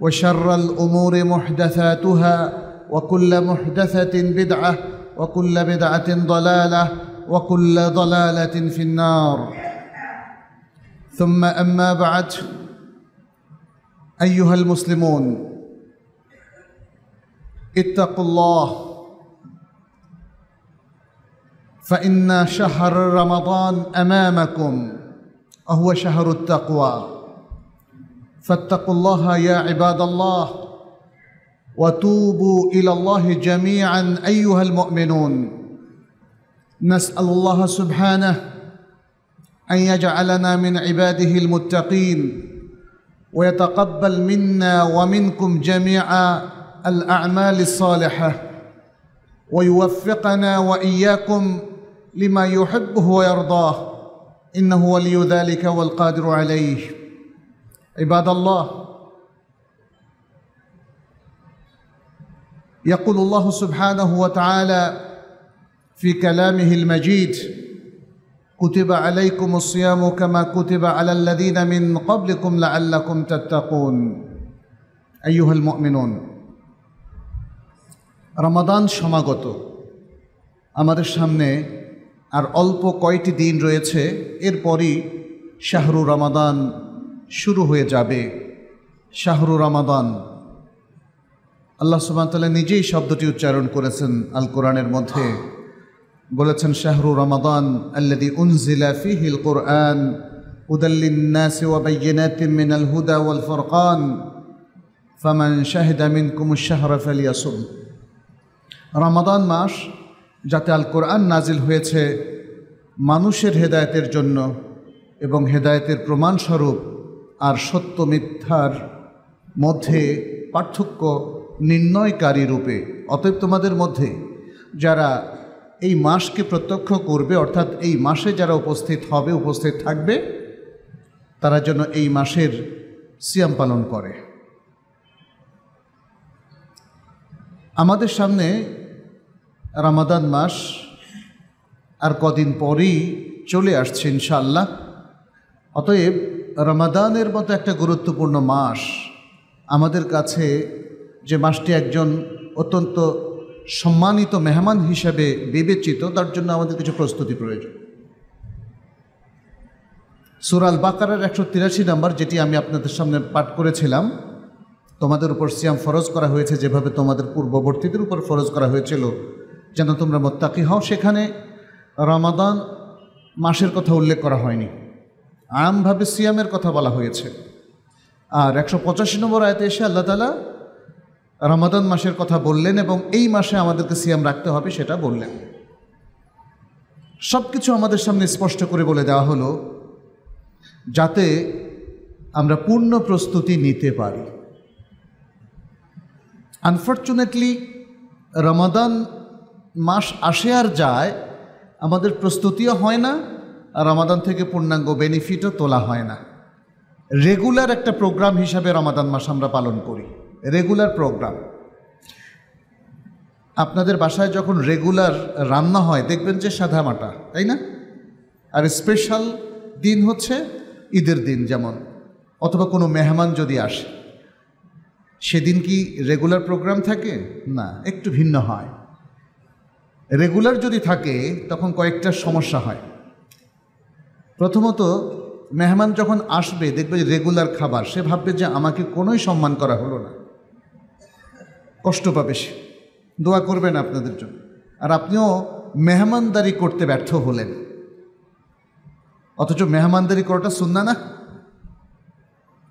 وشر الامور محدثاتها وكل محدثه بدعه وكل بدعه ضلاله وكل ضلاله في النار ثم اما بعد ايها المسلمون اتقوا الله فان شهر رمضان امامكم وهو شهر التقوى فاتقوا الله يا عباد الله وتوبوا الى الله جميعا ايها المؤمنون نسال الله سبحانه ان يجعلنا من عباده المتقين ويتقبل منا ومنكم جميعا الاعمال الصالحه ويوفقنا واياكم لما يحبه ويرضاه انه ولي ذلك والقادر عليه عباد الله يقول الله سبحانه وتعالى في كلامه المجيد كتب عليكم الصيام كما كتب على الذين من قبلكم لعلكم تتقون أيها المؤمنون رمضان সমাগত আমাদের সামনে আর অল্প কয়টি দিন রয়েছে এরপরই শাহরু রমাদান শুরু হয়ে যাবে শাহরু রামাদান আল্লাহ সুবাহতাল্লাহ নিজেই শব্দটি উচ্চারণ করেছেন আল কোরআনের মধ্যে বলেছেন শাহরু রমাদান আল্লাদি উনজিলা ফিহিল কোরআন উদাল্লিন্নাসি ওয়াবাইয়িনাতি মিনাল হুদা ওয়াল ফুরকান ফামান শাহিদা কুমুর শাহরা আলিয়াসুল রমাদান মাস যাতে আল কোরআন নাজিল হয়েছে মানুষের হেদায়েতের জন্য এবং হেদায়েতের প্রমাণস্বরূপ আর সত্য মিথ্যার মধ্যে পার্থক্য নির্ণয়কারী রূপে অতএব তোমাদের মধ্যে যারা এই মাসকে প্রত্যক্ষ করবে অর্থাৎ এই মাসে যারা উপস্থিত হবে উপস্থিত থাকবে তারা যেন এই মাসের সিয়াম পালন করে আমাদের সামনে রামাদান মাস আর কদিন পরেই চলে আসছে ইনশাল্লাহ অতএব রমাদানের মতো একটা গুরুত্বপূর্ণ মাস আমাদের কাছে যে মাসটি একজন অত্যন্ত সম্মানিত মেহমান হিসাবে বিবেচিত তার জন্য আমাদের কিছু প্রস্তুতি প্রয়োজন সুরাল বাকারের একশো তিরাশি নাম্বার যেটি আমি আপনাদের সামনে পাঠ করেছিলাম তোমাদের উপর সিয়াম ফরজ করা হয়েছে যেভাবে তোমাদের পূর্ববর্তীদের উপর ফরজ করা হয়েছিল যেন তোমরা মোত্তাকি হও সেখানে রমাদান মাসের কথা উল্লেখ করা হয়নি আমভাবে সিয়ামের কথা বলা হয়েছে আর একশো পঁচাশি নম্বর আয়তে এসে আল্লাহ তালা রমাদান মাসের কথা বললেন এবং এই মাসে আমাদেরকে সিয়াম রাখতে হবে সেটা বললেন সব কিছু আমাদের সামনে স্পষ্ট করে বলে দেওয়া হলো যাতে আমরা পূর্ণ প্রস্তুতি নিতে পারি আনফর্চুনেটলি রমাদান মাস আসে আর যায় আমাদের প্রস্তুতিও হয় না রমাদান থেকে পূর্ণাঙ্গ বেনিফিটও তোলা হয় না রেগুলার একটা প্রোগ্রাম হিসাবে রমাদান মাস আমরা পালন করি রেগুলার প্রোগ্রাম আপনাদের বাসায় যখন রেগুলার রান্না হয় দেখবেন যে সাদা মাটা তাই না আর স্পেশাল দিন হচ্ছে ঈদের দিন যেমন অথবা কোনো মেহমান যদি আসে সেদিন কি রেগুলার প্রোগ্রাম থাকে না একটু ভিন্ন হয় রেগুলার যদি থাকে তখন কয়েকটা সমস্যা হয় প্রথমত মেহমান যখন আসবে দেখবে যে রেগুলার খাবার সে ভাববে যে আমাকে কোনোই সম্মান করা হলো না কষ্ট পাবে সে দোয়া করবেন আপনাদের জন্য আর আপনিও মেহমানদারি করতে ব্যর্থ হলেন অথচ মেহমানদারি করাটা শুননা না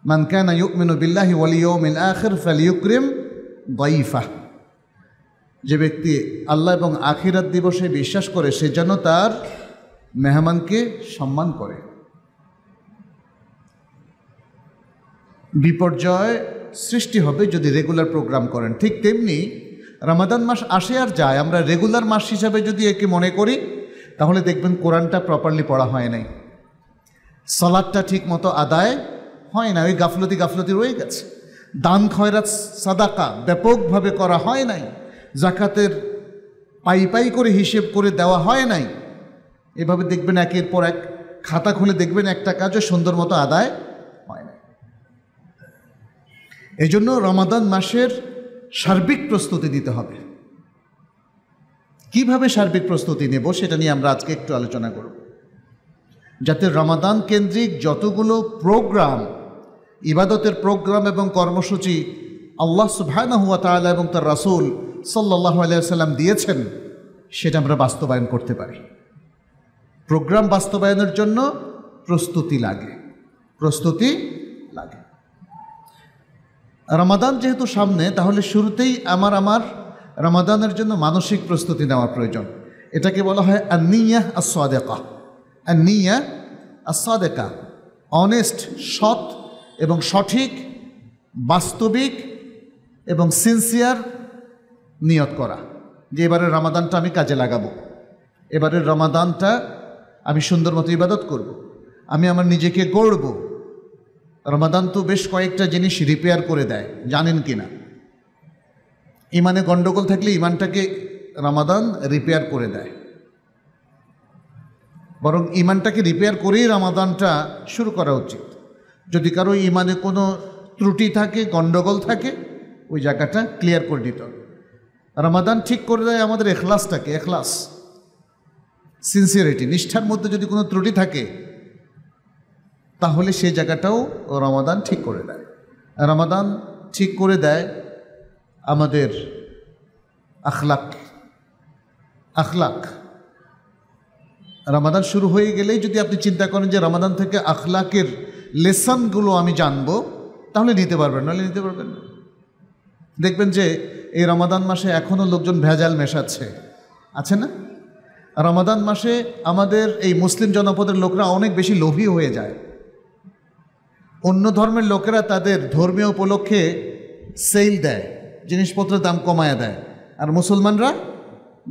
মান কানা ইউকমিনু বিল্লাহি ওয়ালিয়মিল আখির ফালিউকরিম দাইফা যে ব্যক্তি আল্লাহ এবং আখিরাত দিবসে বিশ্বাস করে সে যেন তার মেহমানকে সম্মান করে বিপর্যয় সৃষ্টি হবে যদি রেগুলার প্রোগ্রাম করেন ঠিক তেমনি রামাদান মাস আসে আর যায় আমরা রেগুলার মাস হিসাবে যদি একে মনে করি তাহলে দেখবেন কোরআনটা প্রপারলি পড়া হয় নাই সালাদটা ঠিক মতো আদায় হয় না ওই গাফলতি গাফলতি রয়ে গেছে দান খয়রাত সাদাকা ব্যাপকভাবে করা হয় নাই জাকাতের পাই পাই করে হিসেব করে দেওয়া হয় নাই এভাবে দেখবেন একের পর এক খাতা খুলে দেখবেন একটা কাজও সুন্দর মতো আদায় হয় না এই জন্য রমাদান মাসের সার্বিক প্রস্তুতি দিতে হবে কিভাবে সার্বিক প্রস্তুতি নেব সেটা নিয়ে আমরা আজকে একটু আলোচনা করব যাতে রমাদান কেন্দ্রিক যতগুলো প্রোগ্রাম ইবাদতের প্রোগ্রাম এবং কর্মসূচি আল্লাহ সুভায়না হুয়া তালা এবং তার রাসূল সাল্লাহ আলাইহি সাল্লাম দিয়েছেন সেটা আমরা বাস্তবায়ন করতে পারি প্রোগ্রাম বাস্তবায়নের জন্য প্রস্তুতি লাগে প্রস্তুতি লাগে রমাদান যেহেতু সামনে তাহলে শুরুতেই আমার আমার রমাদানের জন্য মানসিক প্রস্তুতি নেওয়া প্রয়োজন এটাকে বলা হয় আর আসাদেকা আর আসাদেকা অনেস্ট সৎ এবং সঠিক বাস্তবিক এবং সিনসিয়ার নিয়ত করা যে এবারের রমাদানটা আমি কাজে লাগাবো এবারের রমাদানটা আমি সুন্দর মতো ইবাদত করব। আমি আমার নিজেকে গড়ব রমাদান তো বেশ কয়েকটা জিনিস রিপেয়ার করে দেয় জানেন কি না ইমানে গণ্ডগোল থাকলে ইমানটাকে রামাদান রিপেয়ার করে দেয় বরং ইমানটাকে রিপেয়ার করেই রামাদানটা শুরু করা উচিত যদি কারো ইমানে কোনো ত্রুটি থাকে গণ্ডগোল থাকে ওই জায়গাটা ক্লিয়ার করে দিত রামাদান ঠিক করে দেয় আমাদের এখলাসটাকে এখলাস সিনসিয়ারিটি নিষ্ঠার মধ্যে যদি কোনো ত্রুটি থাকে তাহলে সেই জায়গাটাও রমাদান ঠিক করে দেয় রমাদান ঠিক করে দেয় আমাদের আখলাক আখলাক রমাদান শুরু হয়ে গেলেই যদি আপনি চিন্তা করেন যে রমাদান থেকে আখলাকের লেসানগুলো আমি জানবো তাহলে নিতে পারবেন নাহলে নিতে পারবেন না দেখবেন যে এই রমাদান মাসে এখনও লোকজন ভেজাল মেশাচ্ছে আছে না রমাদান মাসে আমাদের এই মুসলিম জনপদের লোকরা অনেক বেশি লোভী হয়ে যায় অন্য ধর্মের লোকেরা তাদের ধর্মীয় উপলক্ষে সেল দেয় জিনিসপত্রের দাম কমায় দেয় আর মুসলমানরা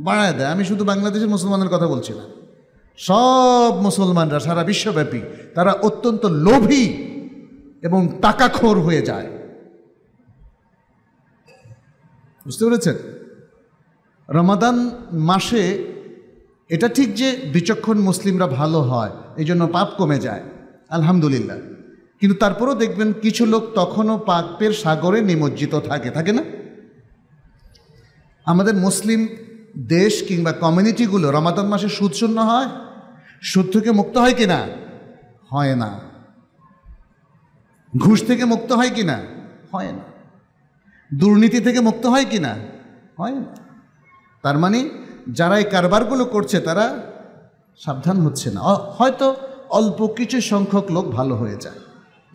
বাড়ায় দেয় আমি শুধু বাংলাদেশের মুসলমানের কথা বলছি না সব মুসলমানরা সারা বিশ্বব্যাপী তারা অত্যন্ত লোভী এবং টাকাখোর হয়ে যায় বুঝতে পেরেছেন রমাদান মাসে এটা ঠিক যে বিচক্ষণ মুসলিমরা ভালো হয় এই জন্য পাপ কমে যায় আলহামদুলিল্লাহ কিন্তু তারপরেও দেখবেন কিছু লোক তখনও পাপের সাগরে নিমজ্জিত থাকে থাকে না আমাদের মুসলিম দেশ কিংবা কমিউনিটিগুলো রমাদান মাসে সুদশূন্য হয় সুদ থেকে মুক্ত হয় কি না হয় না ঘুষ থেকে মুক্ত হয় কি না হয় না দুর্নীতি থেকে মুক্ত হয় কি না হয় না তার মানে যারা এই কারবারগুলো করছে তারা সাবধান হচ্ছে না হয়তো অল্প কিছু সংখ্যক লোক ভালো হয়ে যায়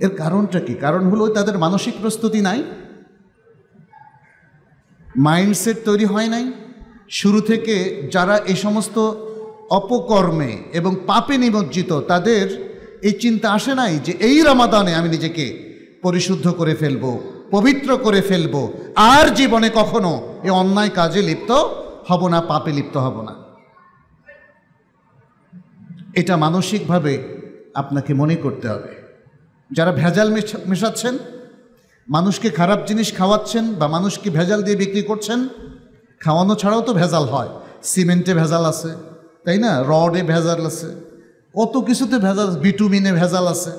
এর কারণটা কি কারণ হলো তাদের মানসিক প্রস্তুতি নাই মাইন্ডসেট তৈরি হয় নাই শুরু থেকে যারা এই সমস্ত অপকর্মে এবং পাপে নিমজ্জিত তাদের এই চিন্তা আসে নাই যে এই রামাদানে আমি নিজেকে পরিশুদ্ধ করে ফেলবো পবিত্র করে ফেলবো আর জীবনে কখনো এ অন্যায় কাজে লিপ্ত হব না পাপে লিপ্ত হব না এটা মানসিকভাবে আপনাকে মনে করতে হবে যারা ভেজাল মেশাচ্ছেন মানুষকে খারাপ জিনিস খাওয়াচ্ছেন বা মানুষকে ভেজাল দিয়ে বিক্রি করছেন খাওয়ানো ছাড়াও তো ভেজাল হয় সিমেন্টে ভেজাল আছে তাই না রডে ভেজাল আছে কত কিছুতে ভেজাল বিটুমিনে ভেজাল আছে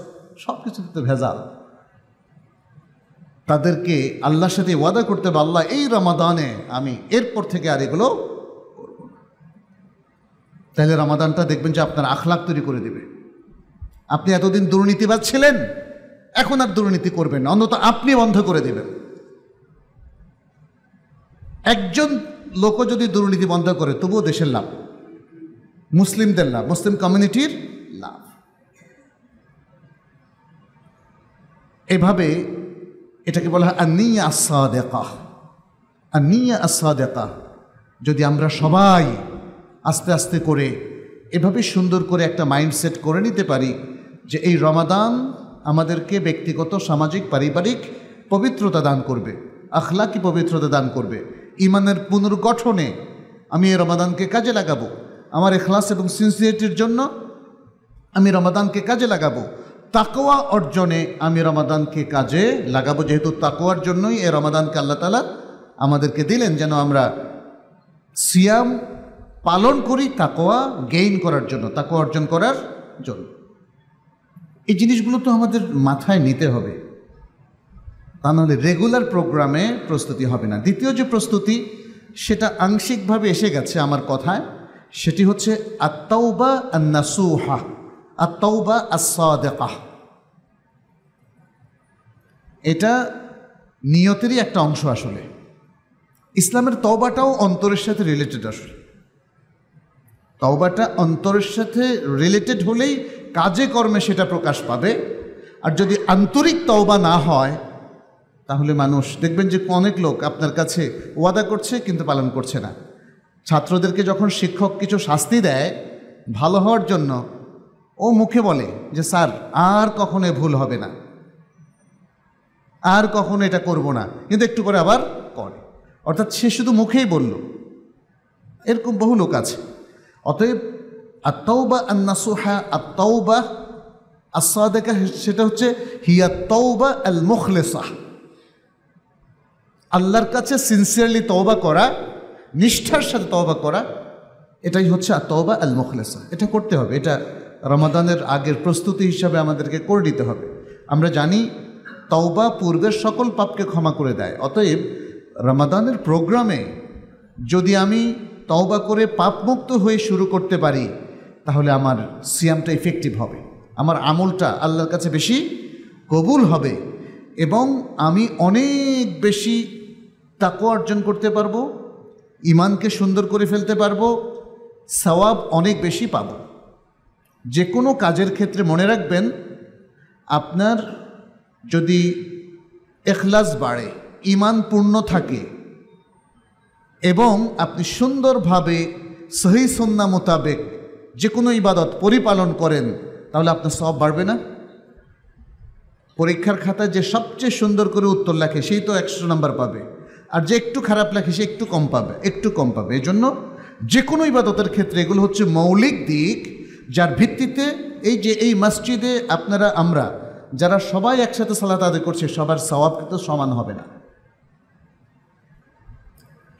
সব কিছুতে তো ভেজাল তাদেরকে আল্লাহর সাথে ওয়াদা করতে হবে আল্লাহ এই রামাদানে আমি এরপর থেকে আর এগুলো তাহলে রামাদানটা দেখবেন যে আপনার আখলাক তৈরি করে দেবে আপনি এতদিন দুর্নীতিবাদ ছিলেন এখন আর দুর্নীতি করবেন না অন্তত আপনি বন্ধ করে দেবেন একজন লোক যদি দুর্নীতি বন্ধ করে তবুও দেশের লাভ মুসলিমদের লাভ মুসলিম কমিউনিটির লাভ এভাবে এটাকে বলা হয় আনিয়া আসা দেখা আনিয়া আসা দেখা যদি আমরা সবাই আস্তে আস্তে করে এভাবে সুন্দর করে একটা মাইন্ডসেট করে নিতে পারি যে এই রমাদান আমাদেরকে ব্যক্তিগত সামাজিক পারিবারিক পবিত্রতা দান করবে আখলাকি পবিত্রতা দান করবে ইমানের পুনর্গঠনে আমি এই রমাদানকে কাজে লাগাবো আমার এখলাস এবং সিনসিয়ারিটির জন্য আমি রমাদানকে কাজে লাগাবো তাকোয়া অর্জনে আমি রমাদানকে কাজে লাগাবো যেহেতু তাকোয়ার জন্যই এ রমাদানকে আল্লাহ তালা আমাদেরকে দিলেন যেন আমরা সিয়াম পালন করি তাকোয়া গেইন করার জন্য তাকোয়া অর্জন করার জন্য এই জিনিসগুলো তো আমাদের মাথায় নিতে হবে তা নাহলে রেগুলার প্রোগ্রামে প্রস্তুতি হবে না দ্বিতীয় যে প্রস্তুতি সেটা আংশিকভাবে এসে গেছে আমার কথায় সেটি হচ্ছে আত্মাউবা নাসুহা আত্মা আসাদেকাহ এটা নিয়তেরই একটা অংশ আসলে ইসলামের তওবাটাও অন্তরের সাথে রিলেটেড আসলে তওবাটা অন্তরের সাথে রিলেটেড হলেই কাজে কর্মে সেটা প্রকাশ পাবে আর যদি আন্তরিক তওবা না হয় তাহলে মানুষ দেখবেন যে অনেক লোক আপনার কাছে ওয়াদা করছে কিন্তু পালন করছে না ছাত্রদেরকে যখন শিক্ষক কিছু শাস্তি দেয় ভালো হওয়ার জন্য ও মুখে বলে যে স্যার আর কখনো ভুল হবে না আর কখনো এটা করব না কিন্তু একটু করে আবার করে অর্থাৎ সে শুধু মুখেই বলল এরকম বহু লোক আছে অতএব আত্মাউবা আন্নাসুহা বা আসাদেকা সেটা হচ্ছে হিয়া বা আল মুখলেসাহ আল্লাহর কাছে সিনসিয়ারলি তওবা করা নিষ্ঠার সাথে তওবা করা এটাই হচ্ছে তওবা আল মুখলেসা এটা করতে হবে এটা রমাদানের আগের প্রস্তুতি হিসাবে আমাদেরকে করে নিতে হবে আমরা জানি তওবা পূর্বের সকল পাপকে ক্ষমা করে দেয় অতএব রমাদানের প্রোগ্রামে যদি আমি তওবা করে পাপমুক্ত হয়ে শুরু করতে পারি তাহলে আমার সিয়ামটা ইফেক্টিভ হবে আমার আমলটা আল্লাহর কাছে বেশি কবুল হবে এবং আমি অনেক বেশি তাকু অর্জন করতে পারবো ইমানকে সুন্দর করে ফেলতে পারবো সওয়াব অনেক বেশি পাবো যে কোনো কাজের ক্ষেত্রে মনে রাখবেন আপনার যদি এখলাস বাড়ে ইমান পূর্ণ থাকে এবং আপনি সুন্দরভাবে সহি সন্না মোতাবেক যে কোনো ইবাদত পরিপালন করেন তাহলে আপনার সব বাড়বে না পরীক্ষার খাতায় যে সবচেয়ে সুন্দর করে উত্তর লেখে সেই তো একশো নাম্বার পাবে আর যে একটু খারাপ লেখে সে একটু কম পাবে একটু কম পাবে এই জন্য যে কোনো ইবাদতের ক্ষেত্রে এগুলো হচ্ছে মৌলিক দিক যার ভিত্তিতে এই যে এই মসজিদে আপনারা আমরা যারা সবাই একসাথে সালাত আদায় করছে সবার সওয়াব কিন্তু সমান হবে না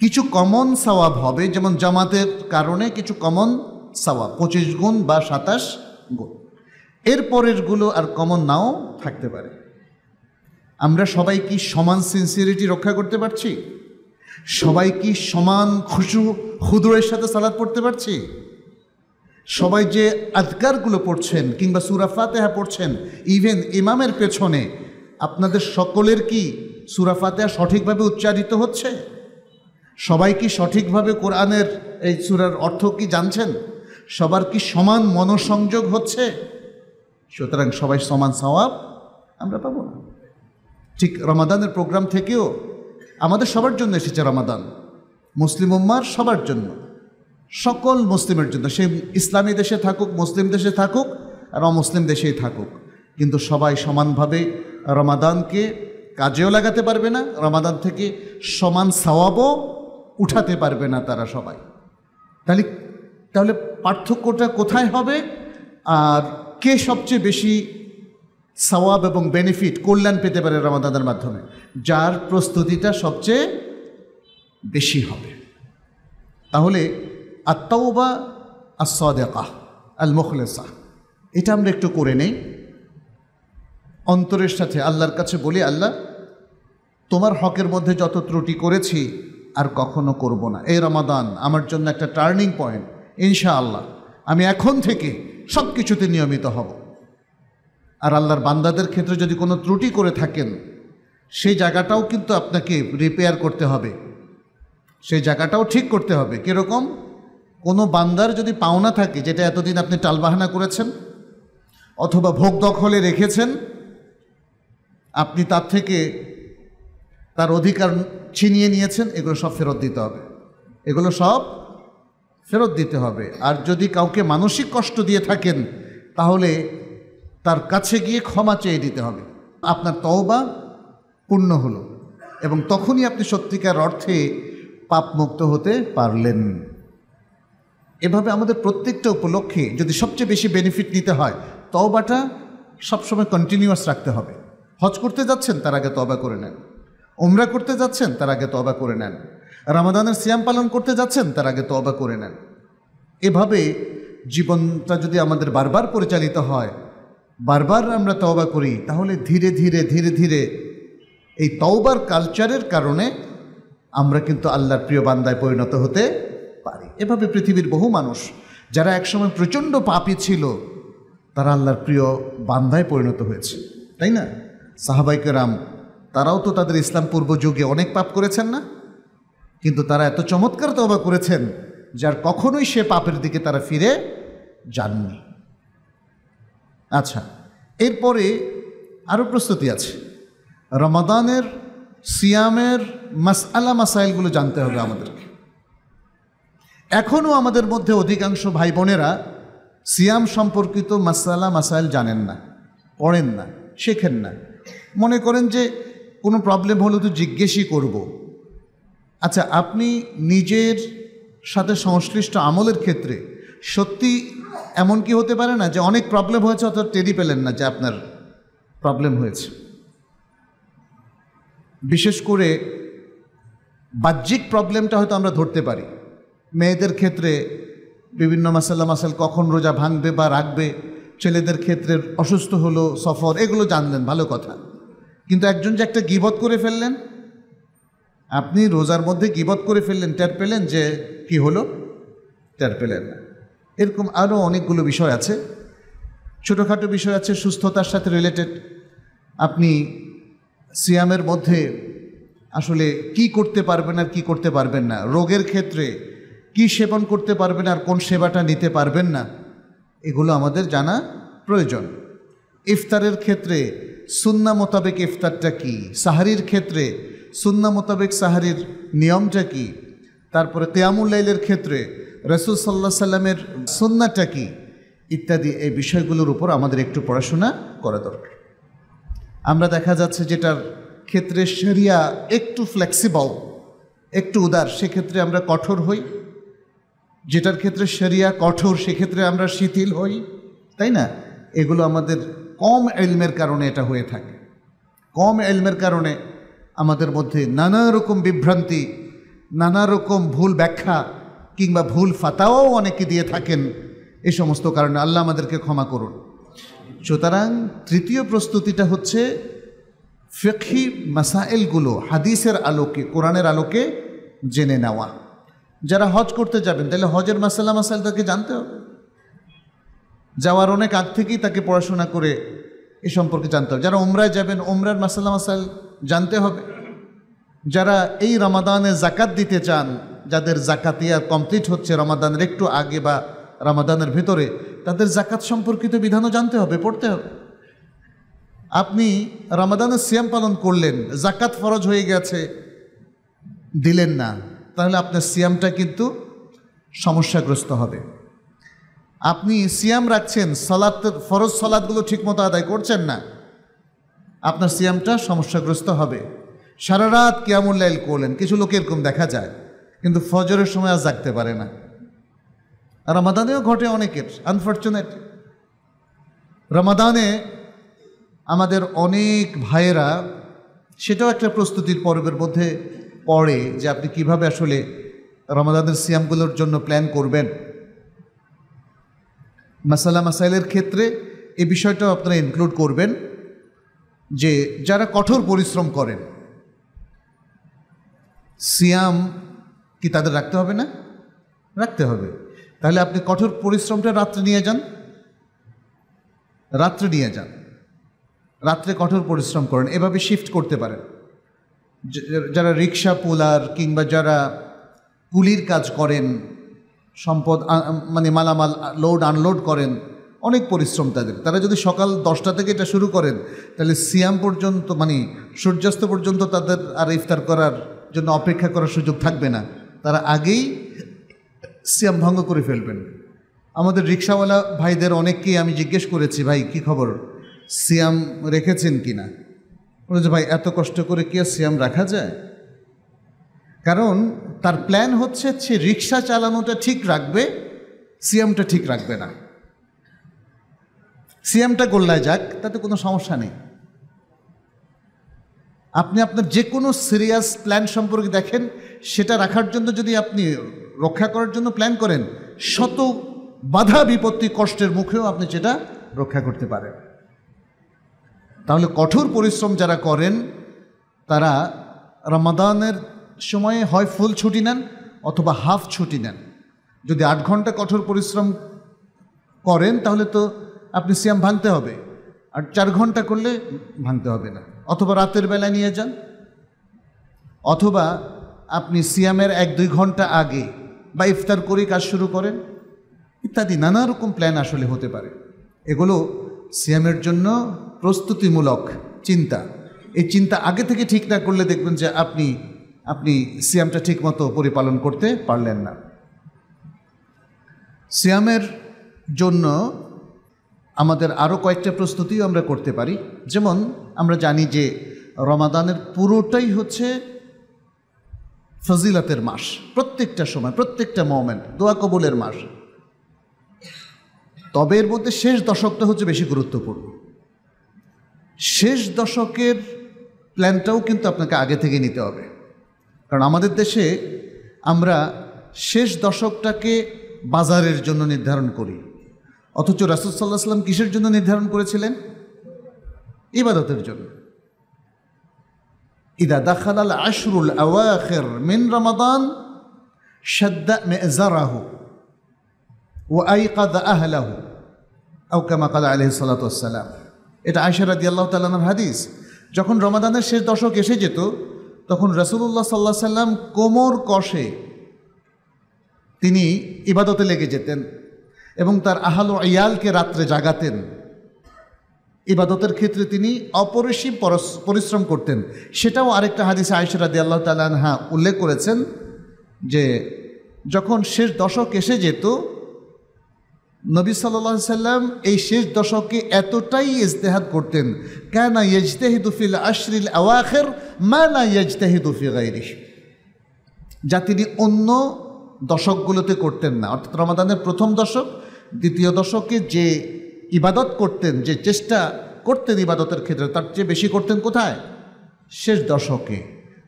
কিছু কমন সওয়াব হবে যেমন জামাতের কারণে কিছু কমন সওয়াব পঁচিশ গুণ বা সাতাশ গুণ এরপরেরগুলো আর কমন নাও থাকতে পারে আমরা সবাই কি সমান সিনসিয়ারিটি রক্ষা করতে পারছি সবাই কি সমান খুশু খুদরের সাথে সালাদ পড়তে পারছি সবাই যে আজগারগুলো পড়ছেন কিংবা সুরাফাতে হ্যাঁ পড়ছেন ইভেন ইমামের পেছনে আপনাদের সকলের কি সুরাফাতে সঠিকভাবে উচ্চারিত হচ্ছে সবাই কি সঠিকভাবে কোরআনের এই সুরার অর্থ কি জানছেন সবার কি সমান মনসংযোগ হচ্ছে সুতরাং সবাই সমান স্বভাব আমরা পাবো না ঠিক রমাদানের প্রোগ্রাম থেকেও আমাদের সবার জন্য এসেছে রমাদান মুসলিম উম্মার সবার জন্য সকল মুসলিমের জন্য সে ইসলামী দেশে থাকুক মুসলিম দেশে থাকুক আর অমুসলিম দেশেই থাকুক কিন্তু সবাই সমানভাবে রমাদানকে কাজেও লাগাতে পারবে না রমাদান থেকে সমান সওয়াবও উঠাতে পারবে না তারা সবাই তাহলে তাহলে পার্থক্যটা কোথায় হবে আর কে সবচেয়ে বেশি সওয়াব এবং বেনিফিট কল্যাণ পেতে পারে রমাদানের মাধ্যমে যার প্রস্তুতিটা সবচেয়ে বেশি হবে তাহলে আত্মাউবা আসাদেকা আল মুখলেসা এটা আমরা একটু করে নেই অন্তরের সাথে আল্লাহর কাছে বলি আল্লাহ তোমার হকের মধ্যে যত ত্রুটি করেছি আর কখনো করব না এই রমাদান আমার জন্য একটা টার্নিং পয়েন্ট ইনশা আল্লাহ আমি এখন থেকে সব কিছুতে নিয়মিত হব আর আল্লাহর বান্দাদের ক্ষেত্রে যদি কোনো ত্রুটি করে থাকেন সেই জায়গাটাও কিন্তু আপনাকে রিপেয়ার করতে হবে সেই জায়গাটাও ঠিক করতে হবে কীরকম কোনো বান্দার যদি পাওনা থাকে যেটা এতদিন আপনি টালবাহানা করেছেন অথবা ভোগ দখলে রেখেছেন আপনি তার থেকে তার অধিকার ছিনিয়ে নিয়েছেন এগুলো সব ফেরত দিতে হবে এগুলো সব ফেরত দিতে হবে আর যদি কাউকে মানসিক কষ্ট দিয়ে থাকেন তাহলে তার কাছে গিয়ে ক্ষমা চেয়ে দিতে হবে আপনার তওবা পূর্ণ হলো এবং তখনই আপনি সত্যিকার অর্থে পাপমুক্ত হতে পারলেন এভাবে আমাদের প্রত্যেকটা উপলক্ষে যদি সবচেয়ে বেশি বেনিফিট নিতে হয় তওবাটা সবসময় কন্টিনিউয়াস রাখতে হবে হজ করতে যাচ্ছেন তার আগে তবা করে নেন ওমরা করতে যাচ্ছেন তার আগে তবা করে নেন রামাদানের সিয়াম পালন করতে যাচ্ছেন তার আগে তবা করে নেন এভাবে জীবনটা যদি আমাদের বারবার পরিচালিত হয় বারবার আমরা তওবা করি তাহলে ধীরে ধীরে ধীরে ধীরে এই তওবার কালচারের কারণে আমরা কিন্তু আল্লাহর প্রিয় বান্দায় পরিণত হতে পারে এভাবে পৃথিবীর বহু মানুষ যারা একসময় প্রচণ্ড পাপি ছিল তারা আল্লাহর প্রিয় বান্ধায় পরিণত হয়েছে তাই না সাহাবাইকে রাম তারাও তো তাদের ইসলাম পূর্ব যুগে অনেক পাপ করেছেন না কিন্তু তারা এত চমৎকার তবা করেছেন যার কখনোই সে পাপের দিকে তারা ফিরে যাননি আচ্ছা এরপরে আরও প্রস্তুতি আছে রমাদানের সিয়ামের মাস আলা মাসাইলগুলো জানতে হবে আমাদেরকে এখনও আমাদের মধ্যে অধিকাংশ ভাই বোনেরা সিয়াম সম্পর্কিত মাসালা মাসাইল জানেন না পড়েন না শেখেন না মনে করেন যে কোনো প্রবলেম হলে তো জিজ্ঞেসই করব আচ্ছা আপনি নিজের সাথে সংশ্লিষ্ট আমলের ক্ষেত্রে সত্যি এমন কি হতে পারে না যে অনেক প্রবলেম হয়েছে অত টেরি পেলেন না যে আপনার প্রবলেম হয়েছে বিশেষ করে বাহ্যিক প্রবলেমটা হয়তো আমরা ধরতে পারি মেয়েদের ক্ষেত্রে বিভিন্ন মাসাল্লা মাসাল কখন রোজা ভাঙবে বা রাখবে ছেলেদের ক্ষেত্রে অসুস্থ হলো সফর এগুলো জানলেন ভালো কথা কিন্তু একজন যে একটা গিবত করে ফেললেন আপনি রোজার মধ্যে গিবত করে ফেললেন ট্যার পেলেন যে কি হলো ট্যার পেলেন না এরকম আরও অনেকগুলো বিষয় আছে ছোটোখাটো বিষয় আছে সুস্থতার সাথে রিলেটেড আপনি সিয়ামের মধ্যে আসলে কি করতে পারবেন আর কি করতে পারবেন না রোগের ক্ষেত্রে কি সেবন করতে পারবেন আর কোন সেবাটা নিতে পারবেন না এগুলো আমাদের জানা প্রয়োজন ইফতারের ক্ষেত্রে সুন্না মোতাবেক ইফতারটা কি সাহারির ক্ষেত্রে সুন্না মোতাবেক সাহারির নিয়মটা কি তারপরে লাইলের ক্ষেত্রে রসুল সাল্লাহ সাল্লামের সুন্নাটা কি ইত্যাদি এই বিষয়গুলোর উপর আমাদের একটু পড়াশোনা করা দরকার আমরা দেখা যাচ্ছে যেটার ক্ষেত্রে সেরিয়া একটু ফ্লেক্সিবল একটু উদার সেক্ষেত্রে আমরা কঠোর হই যেটার ক্ষেত্রে শরিয়া কঠোর সেক্ষেত্রে আমরা শিথিল হই তাই না এগুলো আমাদের কম এলমের কারণে এটা হয়ে থাকে কম এলমের কারণে আমাদের মধ্যে নানা রকম বিভ্রান্তি নানা রকম ভুল ব্যাখ্যা কিংবা ভুল ফাতাও অনেকে দিয়ে থাকেন এ সমস্ত কারণে আল্লাহ আমাদেরকে ক্ষমা করুন সুতরাং তৃতীয় প্রস্তুতিটা হচ্ছে ফেকি মাসাইলগুলো হাদিসের আলোকে কোরআনের আলোকে জেনে নেওয়া যারা হজ করতে যাবেন তাহলে হজের মাসাল্লা মাসাল তাকে জানতে হবে যাওয়ার অনেক আগ থেকেই তাকে পড়াশোনা করে এ সম্পর্কে জানতে হবে যারা ওমরায় যাবেন ওমরার মাসাল্লা মাসাল জানতে হবে যারা এই রমাদানে জাকাত দিতে চান যাদের জাকাতিয়া কমপ্লিট হচ্ছে রমাদানের একটু আগে বা রমাদানের ভেতরে তাদের জাকাত সম্পর্কিত বিধানও জানতে হবে পড়তে হবে আপনি রমাদানের সিয়াম পালন করলেন জাকাত ফরজ হয়ে গেছে দিলেন না তাহলে আপনার সিয়ামটা কিন্তু সমস্যাগ্রস্ত হবে আপনি সিয়াম রাখছেন সলাদ ফরজ সলাদগুলো ঠিকমতো আদায় করছেন না আপনার সিয়ামটা সমস্যাগ্রস্ত হবে সারা রাত কিয়ামুল্লাইল করলেন কিছু লোক এরকম দেখা যায় কিন্তু ফজরের সময় আর জাগতে পারে না রমাদানেও ঘটে অনেকের আনফর্চুনেট রমাদানে আমাদের অনেক ভাইয়েরা সেটাও একটা প্রস্তুতির পর্বের মধ্যে পরে যে আপনি কিভাবে আসলে রমাদানের সিয়ামগুলোর জন্য প্ল্যান করবেন মাসালা মাসাইলের ক্ষেত্রে এই বিষয়টাও আপনারা ইনক্লুড করবেন যে যারা কঠোর পরিশ্রম করেন সিয়াম কি তাদের রাখতে হবে না রাখতে হবে তাহলে আপনি কঠোর পরিশ্রমটা রাত্রে নিয়ে যান রাত্রে নিয়ে যান রাত্রে কঠোর পরিশ্রম করেন এভাবে শিফট করতে পারেন যারা রিক্সা পোলার কিংবা যারা কুলির কাজ করেন সম্পদ মানে মালামাল লোড আনলোড করেন অনেক পরিশ্রম তাদের তারা যদি সকাল দশটা থেকে এটা শুরু করেন তাহলে সিয়াম পর্যন্ত মানে সূর্যাস্ত পর্যন্ত তাদের আর ইফতার করার জন্য অপেক্ষা করার সুযোগ থাকবে না তারা আগেই সিয়াম ভঙ্গ করে ফেলবেন আমাদের রিক্সাওয়ালা ভাইদের অনেককেই আমি জিজ্ঞেস করেছি ভাই কি খবর সিয়াম রেখেছেন কি না বলে যে ভাই এত কষ্ট করে কি সিয়াম রাখা যায় কারণ তার প্ল্যান হচ্ছে সে রিক্সা চালানোটা ঠিক রাখবে সিয়ামটা ঠিক রাখবে না সিয়ামটা গোল্লায় যাক তাতে কোনো সমস্যা নেই আপনি আপনার যে কোনো সিরিয়াস প্ল্যান সম্পর্কে দেখেন সেটা রাখার জন্য যদি আপনি রক্ষা করার জন্য প্ল্যান করেন শত বাধা বিপত্তি কষ্টের মুখেও আপনি সেটা রক্ষা করতে পারেন তাহলে কঠোর পরিশ্রম যারা করেন তারা রমাদানের সময়ে হয় ফুল ছুটি নেন অথবা হাফ ছুটি নেন যদি আট ঘন্টা কঠোর পরিশ্রম করেন তাহলে তো আপনি সিয়াম ভাঙতে হবে আর চার ঘন্টা করলে ভাঙতে হবে না অথবা রাতের বেলা নিয়ে যান অথবা আপনি সিয়ামের এক দুই ঘন্টা আগে বা ইফতার করে কাজ শুরু করেন ইত্যাদি নানা রকম প্ল্যান আসলে হতে পারে এগুলো সিয়ামের জন্য প্রস্তুতিমূলক চিন্তা এই চিন্তা আগে থেকে ঠিক না করলে দেখবেন যে আপনি আপনি সিয়ামটা ঠিকমতো পরিপালন করতে পারলেন না সিয়ামের জন্য আমাদের আরও কয়েকটা প্রস্তুতিও আমরা করতে পারি যেমন আমরা জানি যে রমাদানের পুরোটাই হচ্ছে ফজিলতের মাস প্রত্যেকটা সময় প্রত্যেকটা মোমেন্ট দোয়া কবুলের মাস তবে এর মধ্যে শেষ দশকটা হচ্ছে বেশি গুরুত্বপূর্ণ শেষ দশকের প্ল্যানটাও কিন্তু আপনাকে আগে থেকে নিতে হবে কারণ আমাদের দেশে আমরা শেষ দশকটাকে বাজারের জন্য নির্ধারণ করি অথচ রাসুল সাল্লাহ সাল্লাম কিসের জন্য নির্ধারণ করেছিলেন ইবাদতের জন্য ইদা আল আশরুল আওয়াখের মিন রমাদান সাদ্দা মেজারাহু ও আইকাদ আহলাহু আউকামাকাল আলহ সালাতাম এটা আয়সারা দিয়াল্লাহ তাল্লাহার হাদিস যখন রমাদানের শেষ দশক এসে যেত তখন রসুল্লাহ সাল্লাহ সাল্লাম কোমর কষে তিনি ইবাদতে লেগে যেতেন এবং তার আহাল ও ইয়ালকে রাত্রে জাগাতেন ইবাদতের ক্ষেত্রে তিনি অপরিসীম পরিশ্রম করতেন সেটাও আরেকটা হাদিসে আয়সরাদি আল্লাহ তাল্লাহা উল্লেখ করেছেন যে যখন শেষ দশক এসে যেত নবী সাল্লাহ সাল্লাম এই শেষ দশকে এতটাই ইজতেহাদ করতেন কেনা ইজতেহিদুফিল আশরিল আওয়াখের মানা ইজতেহিদুফি গাইরিশ যা তিনি অন্য দশকগুলোতে করতেন না অর্থাৎ রমাদানের প্রথম দশক দ্বিতীয় দশকে যে ইবাদত করতেন যে চেষ্টা করতেন ইবাদতের ক্ষেত্রে তার চেয়ে বেশি করতেন কোথায় শেষ দশকে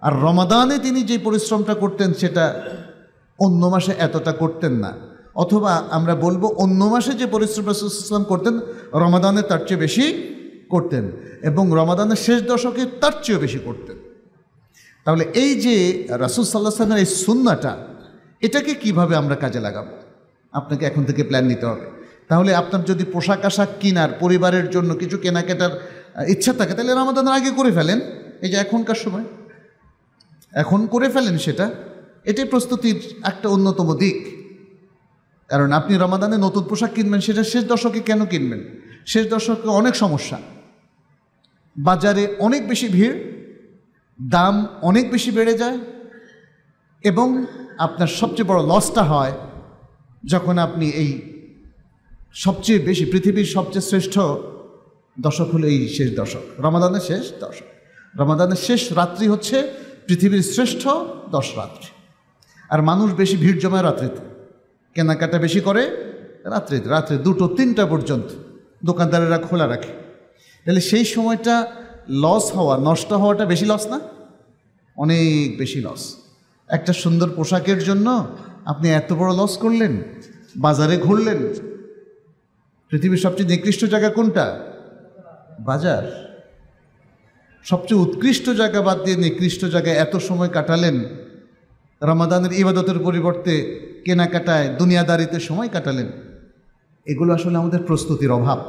আর রমাদানে তিনি যে পরিশ্রমটা করতেন সেটা অন্য মাসে এতটা করতেন না অথবা আমরা বলবো অন্য মাসে যে পরিশ্রম রসুলাম করতেন রমাদানে তার চেয়ে বেশি করতেন এবং রমাদানের শেষ দশকে তার চেয়েও বেশি করতেন তাহলে এই যে রাসুল সাল্লাহ সাল্লামের এই সুন্নাটা এটাকে কিভাবে আমরা কাজে লাগাবো আপনাকে এখন থেকে প্ল্যান নিতে হবে তাহলে আপনার যদি পোশাক আশাক কেনার পরিবারের জন্য কিছু কেনাকাটার ইচ্ছা থাকে তাহলে রমাদানের আগে করে ফেলেন এই যে এখনকার সময় এখন করে ফেলেন সেটা এটাই প্রস্তুতির একটা অন্যতম দিক কারণ আপনি রমাদানে নতুন পোশাক কিনবেন সেটা শেষ দশকে কেন কিনবেন শেষ দশকে অনেক সমস্যা বাজারে অনেক বেশি ভিড় দাম অনেক বেশি বেড়ে যায় এবং আপনার সবচেয়ে বড় লসটা হয় যখন আপনি এই সবচেয়ে বেশি পৃথিবীর সবচেয়ে শ্রেষ্ঠ দশক হলো এই শেষ দশক রমাদানের শেষ দশক রমাদানের শেষ রাত্রি হচ্ছে পৃথিবীর শ্রেষ্ঠ দশ রাত্রি আর মানুষ বেশি ভিড় জমায় রাত্রিতে কেনাকাটা বেশি করে রাত্রে রাত্রে দুটো তিনটা পর্যন্ত দোকানদারেরা খোলা রাখে তাহলে সেই সময়টা লস হওয়া নষ্ট হওয়াটা বেশি লস না অনেক বেশি লস একটা সুন্দর পোশাকের জন্য আপনি এত বড় লস করলেন বাজারে ঘুরলেন পৃথিবীর সবচেয়ে নিকৃষ্ট জায়গা কোনটা বাজার সবচেয়ে উৎকৃষ্ট জায়গা বাদ দিয়ে নিকৃষ্ট জায়গায় এত সময় কাটালেন রামাদানের ইবাদতের পরিবর্তে কেনাকাটায় দুনিয়াদারিতে সময় কাটালেন এগুলো আসলে আমাদের প্রস্তুতির অভাব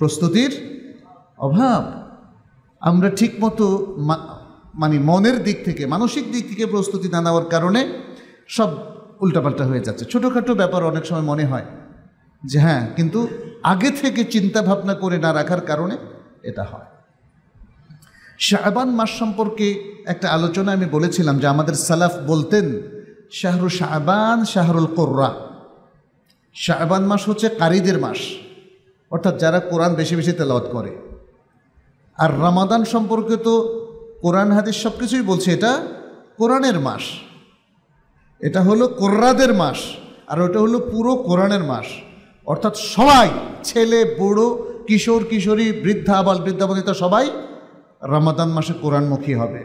প্রস্তুতির অভাব আমরা ঠিকমতো মানে মনের দিক থেকে মানসিক দিক থেকে প্রস্তুতি না নেওয়ার কারণে সব উল্টাপাল্টা হয়ে যাচ্ছে ছোটোখাটো ব্যাপার অনেক সময় মনে হয় যে হ্যাঁ কিন্তু আগে থেকে চিন্তা ভাবনা করে না রাখার কারণে এটা হয় শাহবান মাস সম্পর্কে একটা আলোচনা আমি বলেছিলাম যে আমাদের সালাফ বলতেন শাহরু শাহবান শাহরুল কোর্রা শাহবান মাস হচ্ছে কারিদের মাস অর্থাৎ যারা কোরআন বেশি বেশি তেলাওয়াত করে আর রামাদান সম্পর্কে তো কোরআন হাদিস সব কিছুই বলছে এটা কোরআনের মাস এটা হলো কোর্রাদের মাস আর ওটা হলো পুরো কোরআনের মাস অর্থাৎ সবাই ছেলে বুড়ো কিশোর কিশোরী বৃদ্ধা আবাল বৃদ্ধা সবাই রামাদান মাসে কোরআনমুখী হবে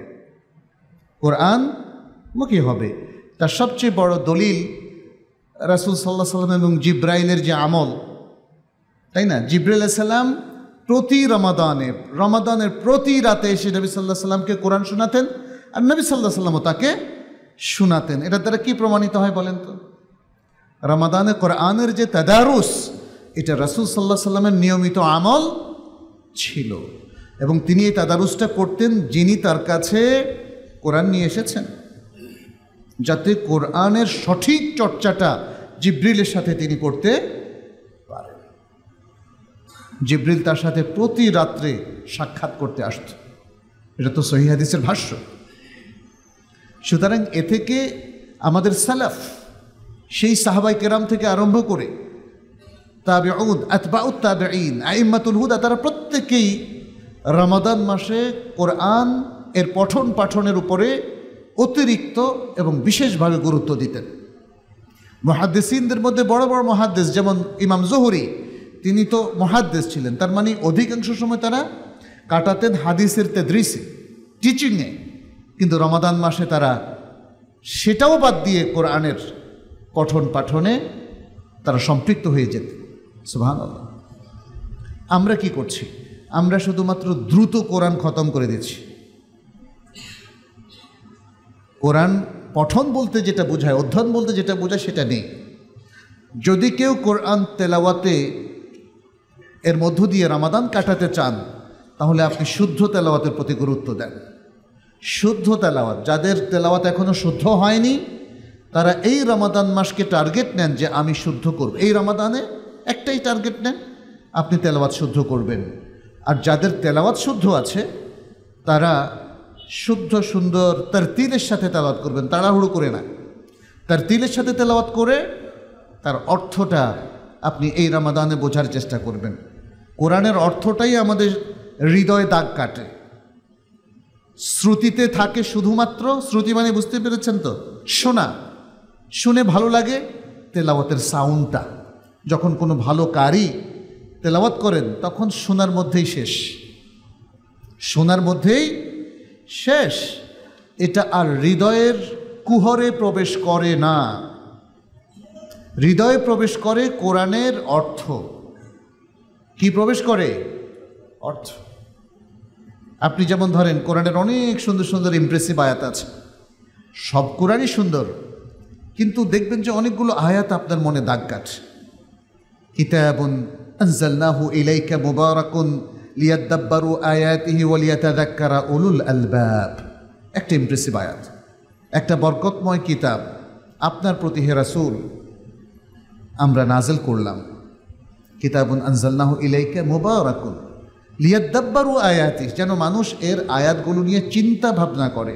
কোরআনমুখী হবে তার সবচেয়ে বড় দলিল রাসুল সাল্লাহ সাল্লাম এবং জিব্রাইলের যে আমল তাই না জিব্রাইল সাল্লাম প্রতি রমাদানে রমাদানের প্রতি রাতে এসে নবী সাল্লাহ সাল্লামকে কোরআন শোনাতেন আর নবী সাল্লাহ সাল্লামও তাকে শোনাতেন এটা দ্বারা কি প্রমাণিত হয় বলেন তো রমাদানে কোরআনের যে তাদারুস এটা রাসুল সাল্লাহ সাল্লামের নিয়মিত আমল ছিল এবং তিনি এই তাদারুসটা করতেন যিনি তার কাছে কোরআন নিয়ে এসেছেন যাতে কোরআনের সঠিক চর্চাটা জিব্রিলের সাথে তিনি করতে পারেন জিব্রিল তার সাথে প্রতি রাত্রে সাক্ষাৎ করতে আসত এটা তো সহিহাদিসের ভাষ্য সুতরাং এ থেকে আমাদের সালাফ সেই সাহাবাই কেরাম থেকে আরম্ভ করে তাবে উদ আতবাউদ তাবে ইন আইম্মাতুল হুদা তারা প্রত্যেকেই রমাদান মাসে কোরআন এর পঠন পাঠনের উপরে অতিরিক্ত এবং বিশেষভাবে গুরুত্ব দিতেন মহাদ্দেসিনদের মধ্যে বড় বড় মহাদ্দেশ যেমন ইমাম জহুরি তিনি তো মহাদ্দেশ ছিলেন তার মানে অধিকাংশ সময় তারা কাটাতেন হাদিসের তেদৃসে টিচিংয়ে কিন্তু রমাদান মাসে তারা সেটাও বাদ দিয়ে কোরআনের পঠন পাঠনে তারা সম্পৃক্ত হয়ে যেত সুহান আমরা কি করছি আমরা শুধুমাত্র দ্রুত কোরআন খতম করে দিচ্ছি কোরআন পঠন বলতে যেটা বোঝায় অধ্যয়ন বলতে যেটা বোঝায় সেটা নেই যদি কেউ কোরআন তেলাওয়াতে এর মধ্য দিয়ে রামাদান কাটাতে চান তাহলে আপনি শুদ্ধ তেলাওয়াতের প্রতি গুরুত্ব দেন শুদ্ধ তেলাওয়াত যাদের তেলাওয়াত এখনও শুদ্ধ হয়নি তারা এই রামাদান মাসকে টার্গেট নেন যে আমি শুদ্ধ করব এই রামাদানে একটাই টার্গেট নেন আপনি তেলাওয়াত শুদ্ধ করবেন আর যাদের তেলাওয়াত শুদ্ধ আছে তারা শুদ্ধ সুন্দর তিলের সাথে তেলাওয়াত করবেন তাড়াহুড়ো করে না তিলের সাথে তেলাওয়াত করে তার অর্থটা আপনি এই রামাদানে বোঝার চেষ্টা করবেন কোরআনের অর্থটাই আমাদের হৃদয়ে দাগ কাটে শ্রুতিতে থাকে শুধুমাত্র শ্রুতি মানে বুঝতে পেরেছেন তো শোনা শুনে ভালো লাগে তেলাওয়াতের সাউন্ডটা যখন কোনো ভালো কারি তেলাওয়াত করেন তখন শোনার মধ্যেই শেষ শোনার মধ্যেই শেষ এটা আর হৃদয়ের কুহরে প্রবেশ করে না হৃদয়ে প্রবেশ করে কোরআনের অর্থ কি প্রবেশ করে অর্থ আপনি যেমন ধরেন কোরআনের অনেক সুন্দর সুন্দর ইমপ্রেসিভ আয়াত আছে সব কোরআনই সুন্দর কিন্তু দেখবেন যে অনেকগুলো আয়াত আপনার মনে দাগ কাটে কিতাবন আনজালনাহু ইলাইকা মুবারাকুন লিয়াদ্দাব্বারু আয়াতিহি ওয়ালিয়াতাদাক্কারা উলুল আলবাব একটা ইমপ্রেসিভ আয়াত একটা বরকতময় কিতাব আপনার প্রতি হে রাসূল আমরা নাজেল করলাম কিতাবুন আনজাল্লাহ ইলাইকা মুবারাকুন লিয়াদ্দাব্বারু আয়াতি যেন মানুষ এর আয়াতগুলো নিয়ে চিন্তা ভাবনা করে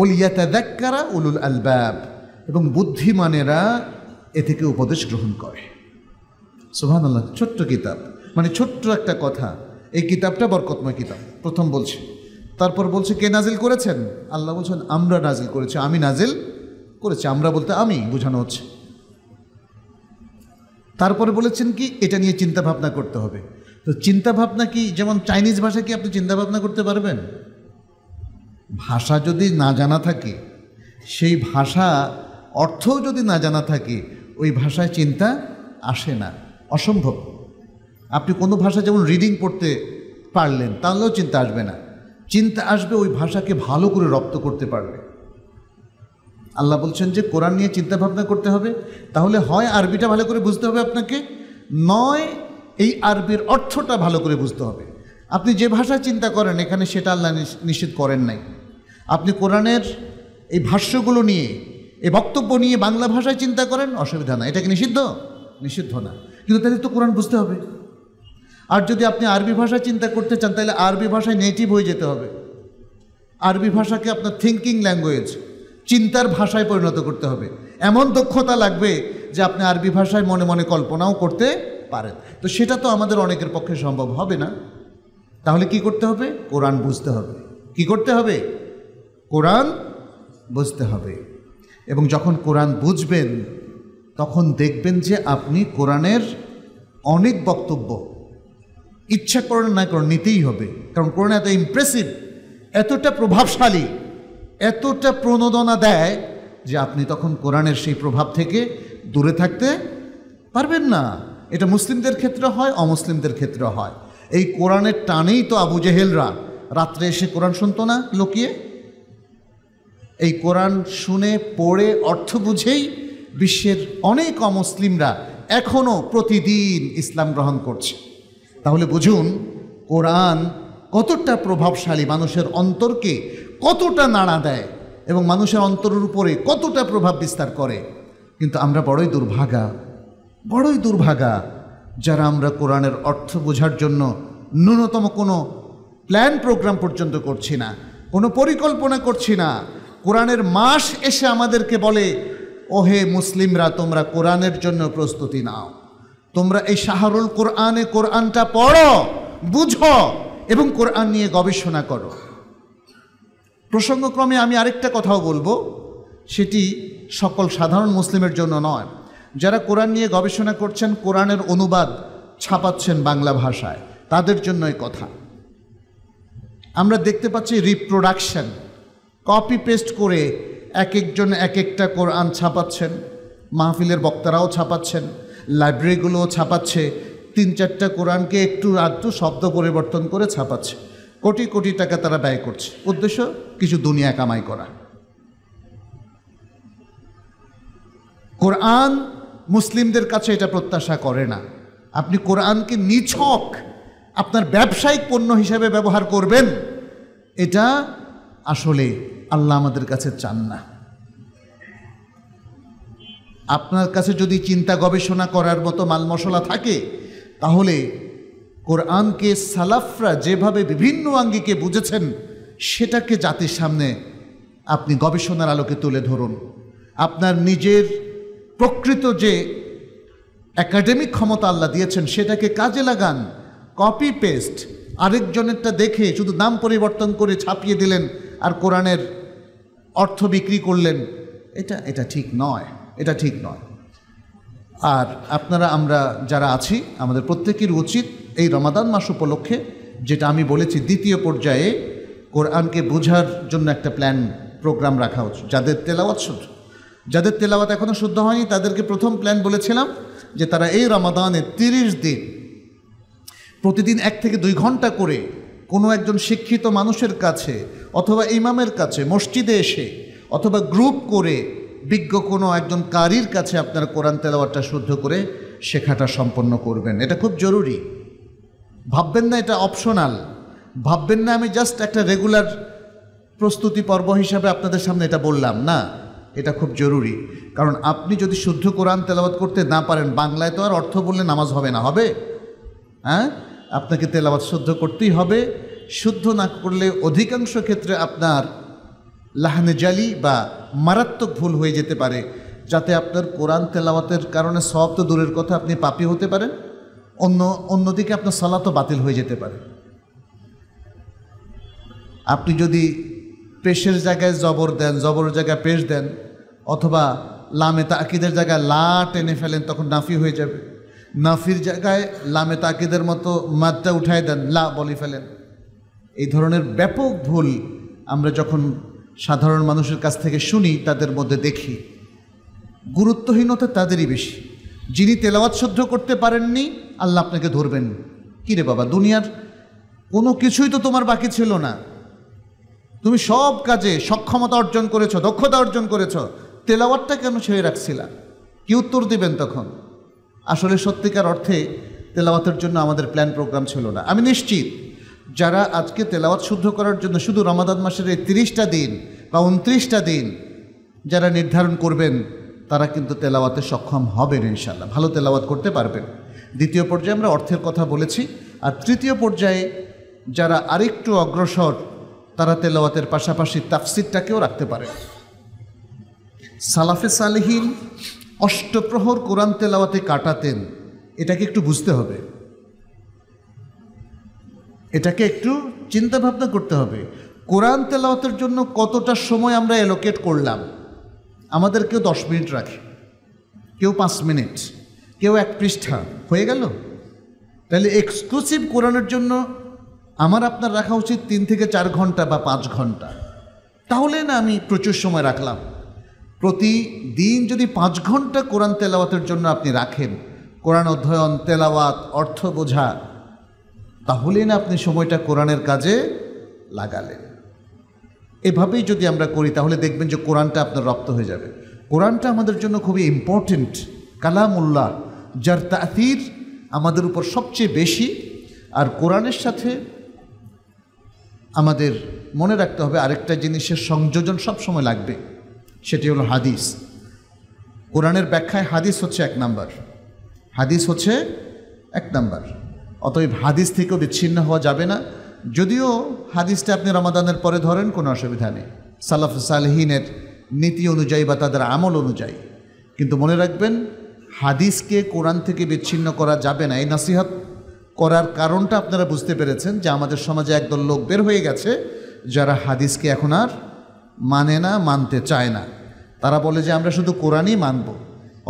ওলিয়াতাদাক্কারা উলুল আলবাব এবং বুদ্ধিমানেরা এ থেকে উপদেশ গ্রহণ করে সুহান আল্লাহ ছোট্ট কিতাব মানে ছোট্ট একটা কথা এই কিতাবটা বরকতময় কিতাব প্রথম বলছে তারপর বলছে কে নাজিল করেছেন আল্লাহ বলছেন আমরা নাজিল করেছি আমি নাজিল করেছি আমরা বলতে আমি বোঝানো হচ্ছে তারপরে বলেছেন কি এটা নিয়ে চিন্তা ভাবনা করতে হবে তো চিন্তা ভাবনা কি যেমন চাইনিজ ভাষা কি আপনি চিন্তা ভাবনা করতে পারবেন ভাষা যদি না জানা থাকে সেই ভাষা অর্থও যদি না জানা থাকে ওই ভাষায় চিন্তা আসে না অসম্ভব আপনি কোনো ভাষা যেমন রিডিং পড়তে পারলেন তাহলেও চিন্তা আসবে না চিন্তা আসবে ওই ভাষাকে ভালো করে রপ্ত করতে পারলে আল্লাহ বলছেন যে কোরআন নিয়ে চিন্তা ভাবনা করতে হবে তাহলে হয় আরবিটা ভালো করে বুঝতে হবে আপনাকে নয় এই আরবির অর্থটা ভালো করে বুঝতে হবে আপনি যে ভাষা চিন্তা করেন এখানে সেটা আল্লাহ নিষেধ করেন নাই আপনি কোরআনের এই ভাষ্যগুলো নিয়ে এই বক্তব্য নিয়ে বাংলা ভাষায় চিন্তা করেন অসুবিধা না এটা কি নিষিদ্ধ নিষিদ্ধ না কিন্তু তাদের তো কোরআন বুঝতে হবে আর যদি আপনি আরবি ভাষা চিন্তা করতে চান তাহলে আরবি ভাষায় নেটিভ হয়ে যেতে হবে আরবি ভাষাকে আপনার থিঙ্কিং ল্যাঙ্গুয়েজ চিন্তার ভাষায় পরিণত করতে হবে এমন দক্ষতা লাগবে যে আপনি আরবি ভাষায় মনে মনে কল্পনাও করতে পারেন তো সেটা তো আমাদের অনেকের পক্ষে সম্ভব হবে না তাহলে কি করতে হবে কোরআন বুঝতে হবে কি করতে হবে কোরআন বুঝতে হবে এবং যখন কোরআন বুঝবেন তখন দেখবেন যে আপনি কোরআনের অনেক বক্তব্য ইচ্ছা করেন না করেন নিতেই হবে কারণ করোনা এত ইমপ্রেসিভ এতটা প্রভাবশালী এতটা প্রণোদনা দেয় যে আপনি তখন কোরআনের সেই প্রভাব থেকে দূরে থাকতে পারবেন না এটা মুসলিমদের ক্ষেত্রে হয় অমুসলিমদের ক্ষেত্রে হয় এই কোরআনের টানেই তো আবু জেহেলরা রাত্রে এসে কোরআন শুনতো না লুকিয়ে এই কোরআন শুনে পড়ে অর্থ বুঝেই বিশ্বের অনেক অমুসলিমরা এখনও প্রতিদিন ইসলাম গ্রহণ করছে তাহলে বুঝুন কোরআন কতটা প্রভাবশালী মানুষের অন্তরকে কতটা নাড়া দেয় এবং মানুষের অন্তরের উপরে কতটা প্রভাব বিস্তার করে কিন্তু আমরা বড়ই দুর্ভাগা বড়ই দুর্ভাগা যারা আমরা কোরআনের অর্থ বোঝার জন্য ন্যূনতম কোনো প্ল্যান প্রোগ্রাম পর্যন্ত করছি না কোনো পরিকল্পনা করছি না কোরআনের মাস এসে আমাদেরকে বলে ওহে মুসলিমরা তোমরা কোরআনের জন্য প্রস্তুতি নাও তোমরা এই শাহরুল কোরআনে কোরআনটা পড়ো বুঝো এবং কোরআন নিয়ে গবেষণা করো প্রসঙ্গক্রমে আমি আরেকটা কথাও বলবো সেটি সকল সাধারণ মুসলিমের জন্য নয় যারা কোরআন নিয়ে গবেষণা করছেন কোরআনের অনুবাদ ছাপাচ্ছেন বাংলা ভাষায় তাদের জন্যই কথা আমরা দেখতে পাচ্ছি রিপ্রোডাকশন কপি পেস্ট করে এক একজন এক একটা কোরআন ছাপাচ্ছেন মাহফিলের বক্তারাও ছাপাচ্ছেন লাইব্রেরিগুলো ছাপাচ্ছে তিন চারটা কোরআনকে একটু আধটু শব্দ পরিবর্তন করে ছাপাচ্ছে কোটি কোটি টাকা তারা ব্যয় করছে উদ্দেশ্য কিছু দুনিয়া কামাই করা কোরআন মুসলিমদের কাছে এটা প্রত্যাশা করে না আপনি কোরআনকে নিছক আপনার ব্যবসায়িক পণ্য হিসেবে ব্যবহার করবেন এটা আসলে আল্লাহ আমাদের কাছে চান না আপনার কাছে যদি চিন্তা গবেষণা করার মতো মাল মশলা থাকে তাহলে কোরআনকে সালাফরা যেভাবে বিভিন্ন আঙ্গিকে বুঝেছেন সেটাকে জাতির সামনে আপনি গবেষণার আলোকে তুলে ধরুন আপনার নিজের প্রকৃত যে একাডেমিক ক্ষমতা আল্লাহ দিয়েছেন সেটাকে কাজে লাগান কপি পেস্ট আরেকজনেরটা দেখে শুধু নাম পরিবর্তন করে ছাপিয়ে দিলেন আর কোরআনের অর্থ বিক্রি করলেন এটা এটা ঠিক নয় এটা ঠিক নয় আর আপনারা আমরা যারা আছি আমাদের প্রত্যেকের উচিত এই রমাদান মাস উপলক্ষে যেটা আমি বলেছি দ্বিতীয় পর্যায়ে কোরআনকে বোঝার জন্য একটা প্ল্যান প্রোগ্রাম রাখা উচিত যাদের তেলাওয়াত শুদ্ধ যাদের তেলাওয়াত এখনও শুদ্ধ হয়নি তাদেরকে প্রথম প্ল্যান বলেছিলাম যে তারা এই রমাদানে তিরিশ দিন প্রতিদিন এক থেকে দুই ঘন্টা করে কোনো একজন শিক্ষিত মানুষের কাছে অথবা ইমামের কাছে মসজিদে এসে অথবা গ্রুপ করে বিজ্ঞ কোনো একজন কারির কাছে আপনার কোরআন তেলাওয়াতটা শুদ্ধ করে শেখাটা সম্পন্ন করবেন এটা খুব জরুরি ভাববেন না এটা অপশনাল ভাববেন না আমি জাস্ট একটা রেগুলার প্রস্তুতি পর্ব হিসাবে আপনাদের সামনে এটা বললাম না এটা খুব জরুরি কারণ আপনি যদি শুদ্ধ কোরআন তেলাওয়াত করতে না পারেন বাংলায় তো আর অর্থ বললে নামাজ হবে না হবে হ্যাঁ আপনাকে তেলাওয়াত শুদ্ধ করতেই হবে শুদ্ধ না করলে অধিকাংশ ক্ষেত্রে আপনার লাহনেজালি বা মারাত্মক ভুল হয়ে যেতে পারে যাতে আপনার কোরআন তেলাওয়াতের কারণে সব তো দূরের কথা আপনি পাপি হতে পারেন অন্য অন্যদিকে আপনার সালাতও বাতিল হয়ে যেতে পারে আপনি যদি পেশের জায়গায় জবর দেন জবরের জায়গায় পেশ দেন অথবা লামে তাকিদের জায়গায় লা টেনে ফেলেন তখন নাফি হয়ে যাবে নাফির জায়গায় লামে তাকিদের মতো মাদ্দা উঠায় দেন লা বলে ফেলেন এই ধরনের ব্যাপক ভুল আমরা যখন সাধারণ মানুষের কাছ থেকে শুনি তাদের মধ্যে দেখি গুরুত্বহীনতা তাদেরই বেশি যিনি তেলাওয়াত শুদ্ধ করতে পারেননি আল্লাহ আপনাকে ধরবেন কিরে বাবা দুনিয়ার কোনো কিছুই তো তোমার বাকি ছিল না তুমি সব কাজে সক্ষমতা অর্জন করেছ দক্ষতা অর্জন করেছ তেলাওয়াতটা কেন ছেড়ে রাখছিলাম কি উত্তর দিবেন তখন আসলে সত্যিকার অর্থে তেলাওয়াতের জন্য আমাদের প্ল্যান প্রোগ্রাম ছিল না আমি নিশ্চিত যারা আজকে তেলাওয়াত শুদ্ধ করার জন্য শুধু রমাদান মাসের এই তিরিশটা দিন বা উনত্রিশটা দিন যারা নির্ধারণ করবেন তারা কিন্তু তেলাওয়াতে সক্ষম হবেন ইনশাল্লাহ ভালো তেলাওয়াত করতে পারবেন দ্বিতীয় পর্যায়ে আমরা অর্থের কথা বলেছি আর তৃতীয় পর্যায়ে যারা আরেকটু অগ্রসর তারা তেলাওয়াতের পাশাপাশি তাফসিরটাকেও রাখতে পারে সালাফে সালেহীন অষ্টপ্রহর কোরআন তেলাওয়াতে কাটাতেন এটাকে একটু বুঝতে হবে এটাকে একটু চিন্তা ভাবনা করতে হবে কোরআন তেলাওয়াতের জন্য কতটা সময় আমরা অ্যালোকেট করলাম আমাদের কেউ দশ মিনিট রাখে কেউ পাঁচ মিনিট কেউ এক পৃষ্ঠা হয়ে গেল তাহলে এক্সক্লুসিভ কোরআনের জন্য আমার আপনার রাখা উচিত তিন থেকে চার ঘন্টা বা পাঁচ ঘন্টা তাহলে না আমি প্রচুর সময় রাখলাম প্রতিদিন যদি পাঁচ ঘন্টা কোরআন তেলাওয়াতের জন্য আপনি রাখেন কোরআন অধ্যয়ন তেলাওয়াত অর্থ বোঝা তাহলে না আপনি সময়টা কোরআনের কাজে লাগালেন এভাবেই যদি আমরা করি তাহলে দেখবেন যে কোরআনটা আপনার রপ্ত হয়ে যাবে কোরআনটা আমাদের জন্য খুবই ইম্পর্টেন্ট কালামুল্লাহ যার তাতির আমাদের উপর সবচেয়ে বেশি আর কোরআনের সাথে আমাদের মনে রাখতে হবে আরেকটা জিনিসের সংযোজন সবসময় লাগবে সেটি হলো হাদিস কোরআনের ব্যাখ্যায় হাদিস হচ্ছে এক নাম্বার হাদিস হচ্ছে এক নাম্বার অতএব হাদিস থেকেও বিচ্ছিন্ন হওয়া যাবে না যদিও হাদিসটা আপনি রমাদানের পরে ধরেন কোনো অসুবিধা নেই সালাফ সালহীনের নীতি অনুযায়ী বা তাদের আমল অনুযায়ী কিন্তু মনে রাখবেন হাদিসকে কোরআন থেকে বিচ্ছিন্ন করা যাবে না এই নাসিহাত করার কারণটা আপনারা বুঝতে পেরেছেন যে আমাদের সমাজে একদল লোক বের হয়ে গেছে যারা হাদিসকে এখন আর মানে না মানতে চায় না তারা বলে যে আমরা শুধু কোরআনই মানব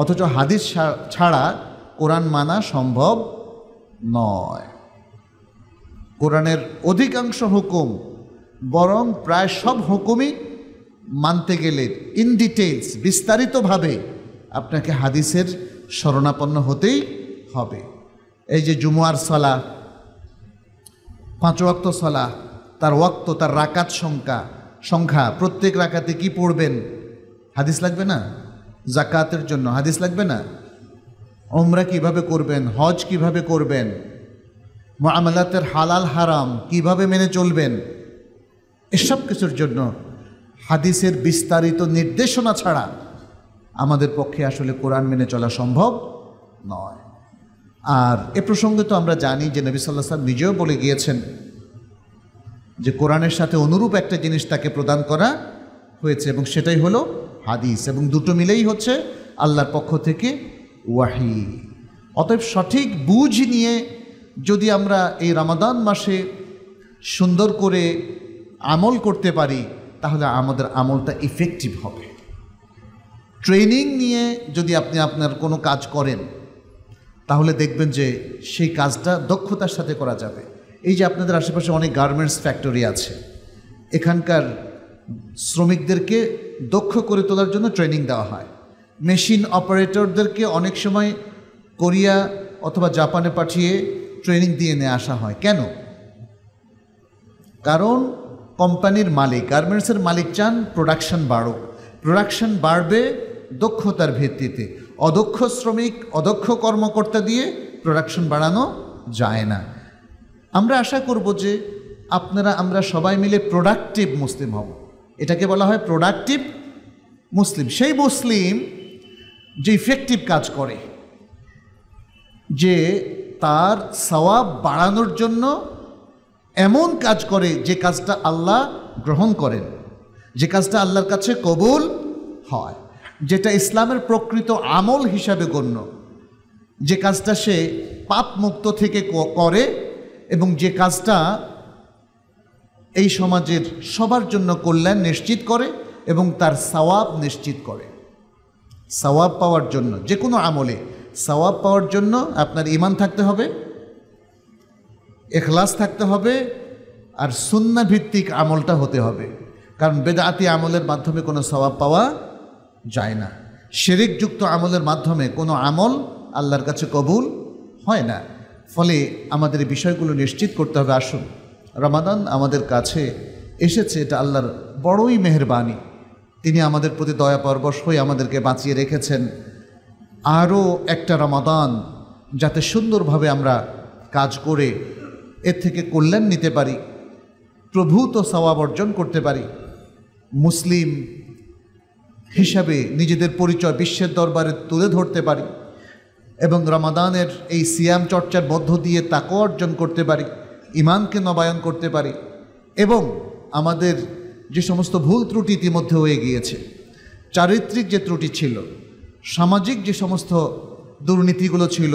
অথচ হাদিস ছাড়া কোরআন মানা সম্ভব নয় কোরআনের অধিকাংশ হুকুম বরং প্রায় সব হুকুমই মানতে গেলে ইন ডিটেলস বিস্তারিতভাবে আপনাকে হাদিসের শরণাপন্ন হতেই হবে এই যে জুমুয়ার সলা পাঁচ ওয়াক্ত সলা তার ওয়াক্ত তার রাকাত সংখ্যা সংখ্যা প্রত্যেক রাকাতে কি পড়বেন হাদিস লাগবে না জাকাতের জন্য হাদিস লাগবে না ওমরা কিভাবে করবেন হজ কিভাবে করবেন মামলাতের হালাল হারাম কিভাবে মেনে চলবেন এসব কিছুর জন্য হাদিসের বিস্তারিত নির্দেশনা ছাড়া আমাদের পক্ষে আসলে কোরআন মেনে চলা সম্ভব নয় আর এ প্রসঙ্গে তো আমরা জানি যে নবী সাল্লাহ সাল্লাম নিজেও বলে গিয়েছেন যে কোরআনের সাথে অনুরূপ একটা জিনিস তাকে প্রদান করা হয়েছে এবং সেটাই হলো হাদিস এবং দুটো মিলেই হচ্ছে আল্লাহর পক্ষ থেকে ওয়াহি অতএব সঠিক বুঝ নিয়ে যদি আমরা এই রামাদান মাসে সুন্দর করে আমল করতে পারি তাহলে আমাদের আমলটা ইফেক্টিভ হবে ট্রেনিং নিয়ে যদি আপনি আপনার কোনো কাজ করেন তাহলে দেখবেন যে সেই কাজটা দক্ষতার সাথে করা যাবে এই যে আপনাদের আশেপাশে অনেক গার্মেন্টস ফ্যাক্টরি আছে এখানকার শ্রমিকদেরকে দক্ষ করে তোলার জন্য ট্রেনিং দেওয়া হয় মেশিন অপারেটরদেরকে অনেক সময় কোরিয়া অথবা জাপানে পাঠিয়ে ট্রেনিং দিয়ে নিয়ে আসা হয় কেন কারণ কোম্পানির মালিক গার্মেন্টসের মালিক চান প্রোডাকশন বাড়ুক প্রোডাকশন বাড়বে দক্ষতার ভিত্তিতে অদক্ষ শ্রমিক অদক্ষ কর্মকর্তা দিয়ে প্রোডাকশন বাড়ানো যায় না আমরা আশা করব যে আপনারা আমরা সবাই মিলে প্রোডাক্টিভ মুসলিম হব এটাকে বলা হয় প্রোডাক্টিভ মুসলিম সেই মুসলিম যে ইফেক্টিভ কাজ করে যে তার সওয়াব বাড়ানোর জন্য এমন কাজ করে যে কাজটা আল্লাহ গ্রহণ করেন যে কাজটা আল্লাহর কাছে কবুল হয় যেটা ইসলামের প্রকৃত আমল হিসাবে গণ্য যে কাজটা সে পাপ মুক্ত থেকে করে এবং যে কাজটা এই সমাজের সবার জন্য কল্যাণ নিশ্চিত করে এবং তার সওয়াব নিশ্চিত করে সওয়াব পাওয়ার জন্য যে কোনো আমলে সওয়াব পাওয়ার জন্য আপনার ইমান থাকতে হবে এখলাস থাকতে হবে আর সুন্না ভিত্তিক আমলটা হতে হবে কারণ বেদাতি আমলের মাধ্যমে কোনো সবাব পাওয়া যায় না শিরিকযুক্ত আমলের মাধ্যমে কোনো আমল আল্লাহর কাছে কবুল হয় না ফলে আমাদের বিষয়গুলো নিশ্চিত করতে হবে আসুন রমাদান আমাদের কাছে এসেছে এটা আল্লাহর বড়ই মেহরবানি তিনি আমাদের প্রতি দয়া পরবশ হয়ে আমাদেরকে বাঁচিয়ে রেখেছেন আরও একটা রমাদান যাতে সুন্দরভাবে আমরা কাজ করে এর থেকে কল্যাণ নিতে পারি প্রভূত সবাব অর্জন করতে পারি মুসলিম হিসাবে নিজেদের পরিচয় বিশ্বের দরবারে তুলে ধরতে পারি এবং রমাদানের এই সিয়াম চর্চার মধ্য দিয়ে তাকেও অর্জন করতে পারি ইমানকে নবায়ন করতে পারি এবং আমাদের যে সমস্ত ভুল ত্রুটি ইতিমধ্যে হয়ে গিয়েছে চারিত্রিক যে ত্রুটি ছিল সামাজিক যে সমস্ত দুর্নীতিগুলো ছিল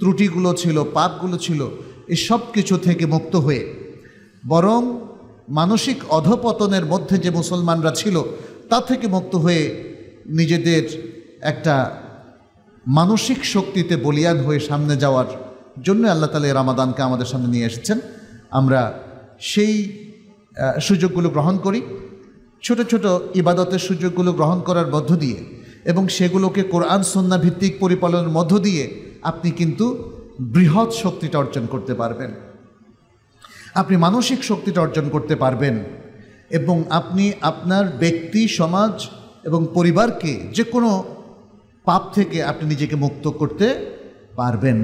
ত্রুটিগুলো ছিল পাপগুলো ছিল এই সব কিছু থেকে মুক্ত হয়ে বরং মানসিক অধপতনের মধ্যে যে মুসলমানরা ছিল তা থেকে মুক্ত হয়ে নিজেদের একটা মানসিক শক্তিতে বলিয়ান হয়ে সামনে যাওয়ার জন্য আল্লাহ তালা রামাদানকে আমাদের সামনে নিয়ে এসেছেন আমরা সেই সুযোগগুলো গ্রহণ করি ছোট ছোট ইবাদতের সুযোগগুলো গ্রহণ করার মধ্য দিয়ে এবং সেগুলোকে কোরআন সন্না ভিত্তিক পরিপালনের মধ্য দিয়ে আপনি কিন্তু বৃহৎ শক্তিটা অর্জন করতে পারবেন আপনি মানসিক শক্তিটা অর্জন করতে পারবেন এবং আপনি আপনার ব্যক্তি সমাজ এবং পরিবারকে যে কোনো পাপ থেকে আপনি নিজেকে মুক্ত করতে পারবেন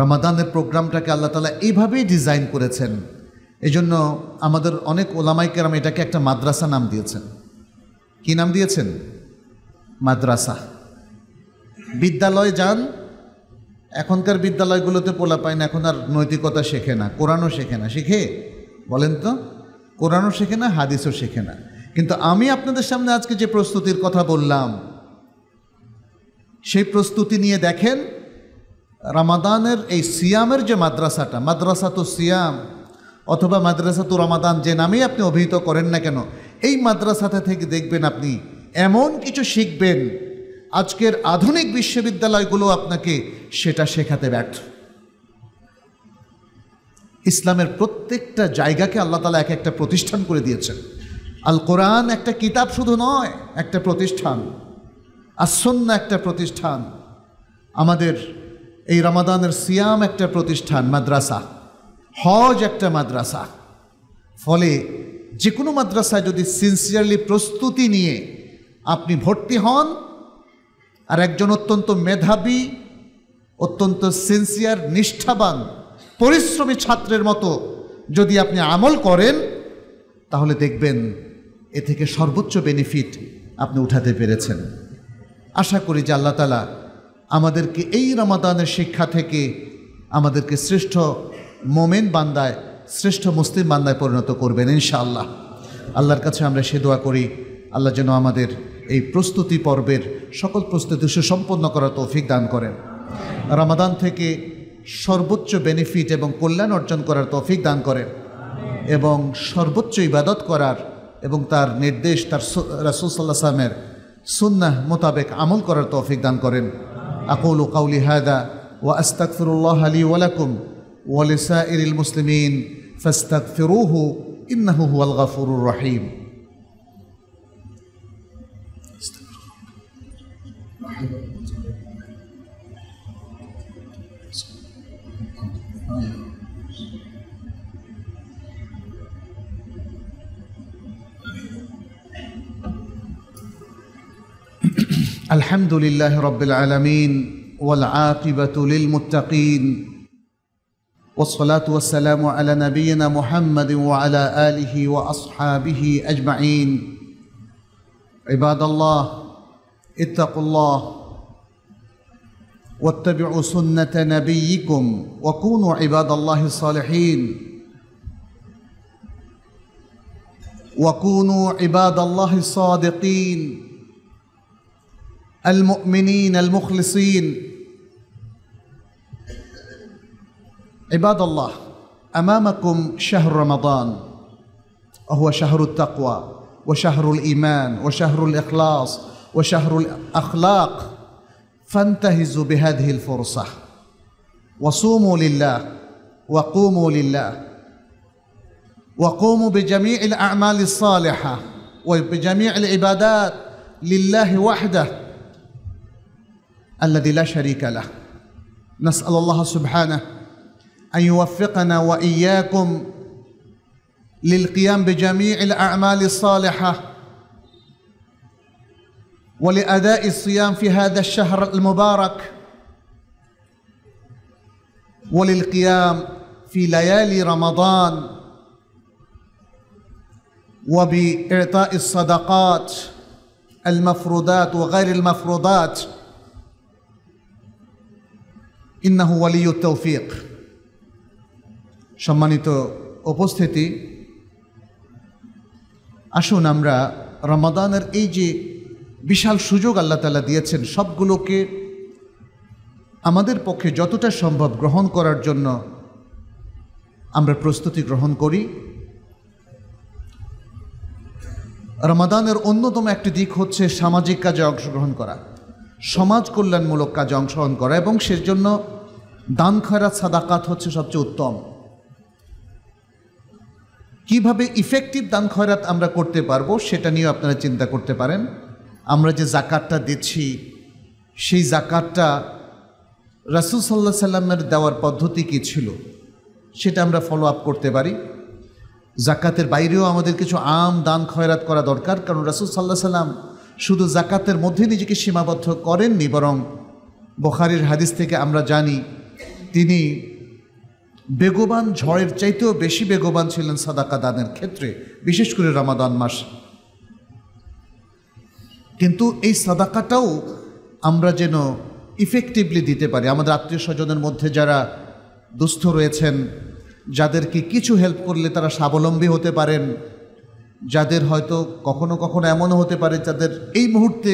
রমাদানের প্রোগ্রামটাকে আল্লাহ তালা এইভাবেই ডিজাইন করেছেন এই জন্য আমাদের অনেক ওলামাইকেরাম এটাকে একটা মাদ্রাসা নাম দিয়েছেন কি নাম দিয়েছেন মাদ্রাসা বিদ্যালয় যান এখনকার বিদ্যালয়গুলোতে পোলা পায় না এখন আর নৈতিকতা শেখে না কোরআনও শেখে না শিখে বলেন তো কোরআনও শেখে না হাদিসও শেখে না কিন্তু আমি আপনাদের সামনে আজকে যে প্রস্তুতির কথা বললাম সেই প্রস্তুতি নিয়ে দেখেন রামাদানের এই সিয়ামের যে মাদ্রাসাটা মাদ্রাসা তো সিয়াম অথবা মাদ্রাসা তো রমাদান যে নামেই আপনি অভিহিত করেন না কেন এই মাদ্রাসাতে থেকে দেখবেন আপনি এমন কিছু শিখবেন আজকের আধুনিক বিশ্ববিদ্যালয়গুলো আপনাকে সেটা শেখাতে ব্যর্থ ইসলামের প্রত্যেকটা জায়গাকে আল্লাহ তালা এক একটা প্রতিষ্ঠান করে দিয়েছেন আল কোরআন একটা কিতাব শুধু নয় একটা প্রতিষ্ঠান আসন্ন একটা প্রতিষ্ঠান আমাদের এই রমাদানের সিয়াম একটা প্রতিষ্ঠান মাদ্রাসা হজ একটা মাদ্রাসা ফলে যে কোনো মাদ্রাসায় যদি সিনসিয়ারলি প্রস্তুতি নিয়ে আপনি ভর্তি হন আর একজন অত্যন্ত মেধাবী অত্যন্ত সিনসিয়ার নিষ্ঠাবান পরিশ্রমী ছাত্রের মতো যদি আপনি আমল করেন তাহলে দেখবেন এ থেকে সর্বোচ্চ বেনিফিট আপনি উঠাতে পেরেছেন আশা করি যে আল্লাহতালা আমাদেরকে এই রমাদানের শিক্ষা থেকে আমাদেরকে শ্রেষ্ঠ মোমেন বান্দায় শ্রেষ্ঠ মুসলিম বান্দায় পরিণত করবেন ইনশাআল্লাহ আল্লাহর কাছে আমরা সে দোয়া করি আল্লাহ যেন আমাদের এই প্রস্তুতি পর্বের সকল প্রস্তুতি সুসম্পন্ন করার তৌফিক দান করেন রামাদান থেকে সর্বোচ্চ বেনিফিট এবং কল্যাণ অর্জন করার তৌফিক দান করেন এবং সর্বোচ্চ ইবাদত করার এবং তার নির্দেশ তার রাসুল সাল্লাহ সালামের সুন্না মোতাবেক আমল করার তৌফিক দান করেন আকুল কাউলি হায়দা ও আস্তাকফুরুল্লাহ আলী ওয়ালাকুম ولسائر المسلمين فاستغفروه انه هو الغفور الرحيم الحمد لله رب العالمين والعاقبه للمتقين والصلاة والسلام على نبينا محمد وعلى آله وأصحابه أجمعين عباد الله اتقوا الله واتبعوا سنة نبيكم وكونوا عباد الله الصالحين وكونوا عباد الله الصادقين المؤمنين المخلصين عباد الله امامكم شهر رمضان وهو شهر التقوى وشهر الايمان وشهر الاخلاص وشهر الاخلاق فانتهزوا بهذه الفرصه وصوموا لله وقوموا لله وقوموا بجميع الاعمال الصالحه وبجميع العبادات لله وحده الذي لا شريك له نسال الله سبحانه أن يوفقنا وإياكم للقيام بجميع الأعمال الصالحة ولأداء الصيام في هذا الشهر المبارك وللقيام في ليالي رمضان وبإعطاء الصدقات المفروضات وغير المفروضات إنه ولي التوفيق সম্মানিত উপস্থিতি আসুন আমরা রমাদানের এই যে বিশাল সুযোগ আল্লাহ তালা দিয়েছেন সবগুলোকে আমাদের পক্ষে যতটা সম্ভব গ্রহণ করার জন্য আমরা প্রস্তুতি গ্রহণ করি রমাদানের অন্যতম একটি দিক হচ্ছে সামাজিক কাজে অংশগ্রহণ করা সমাজ কল্যাণমূলক কাজে অংশগ্রহণ করা এবং সেজন্য দান খয়রাত সাদাকাত হচ্ছে সবচেয়ে উত্তম কিভাবে ইফেক্টিভ দান খয়রাত আমরা করতে পারবো সেটা নিয়েও আপনারা চিন্তা করতে পারেন আমরা যে জাকাতটা দিচ্ছি সেই জাকাতটা রাসুল সাল্লাহ সাল্লামের দেওয়ার পদ্ধতি কী ছিল সেটা আমরা ফলো আপ করতে পারি জাকাতের বাইরেও আমাদের কিছু আম দান খয়রাত করা দরকার কারণ রাসুল সাল্লাহ সাল্লাম শুধু জাকাতের মধ্যে নিজেকে সীমাবদ্ধ করেননি বরং বখারির হাদিস থেকে আমরা জানি তিনি বেগবান ঝড়ের চাইতেও বেশি বেগবান ছিলেন সাদাকা দানের ক্ষেত্রে বিশেষ করে রামাদান মাস কিন্তু এই সাদাকাটাও আমরা যেন ইফেক্টিভলি দিতে পারি আমাদের আত্মীয় স্বজনের মধ্যে যারা দুস্থ রয়েছেন যাদেরকে কিছু হেল্প করলে তারা স্বাবলম্বী হতে পারেন যাদের হয়তো কখনো কখনো এমনও হতে পারে যাদের এই মুহূর্তে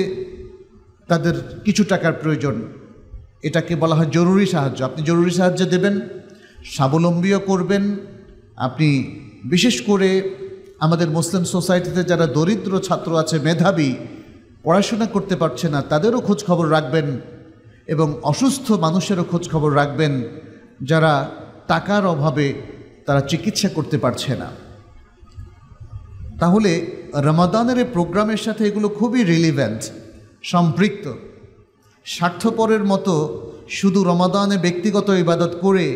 তাদের কিছু টাকার প্রয়োজন এটাকে বলা হয় জরুরি সাহায্য আপনি জরুরি সাহায্য দেবেন স্বাবলম্বীও করবেন আপনি বিশেষ করে আমাদের মুসলিম সোসাইটিতে যারা দরিদ্র ছাত্র আছে মেধাবী পড়াশোনা করতে পারছে না তাদেরও খোঁজ খবর রাখবেন এবং অসুস্থ মানুষেরও খোঁজ খবর রাখবেন যারা টাকার অভাবে তারা চিকিৎসা করতে পারছে না তাহলে রমাদানের এই প্রোগ্রামের সাথে এগুলো খুবই রিলিভেন্ট সম্পৃক্ত স্বার্থপরের মতো শুধু রমাদানে ব্যক্তিগত ইবাদত করে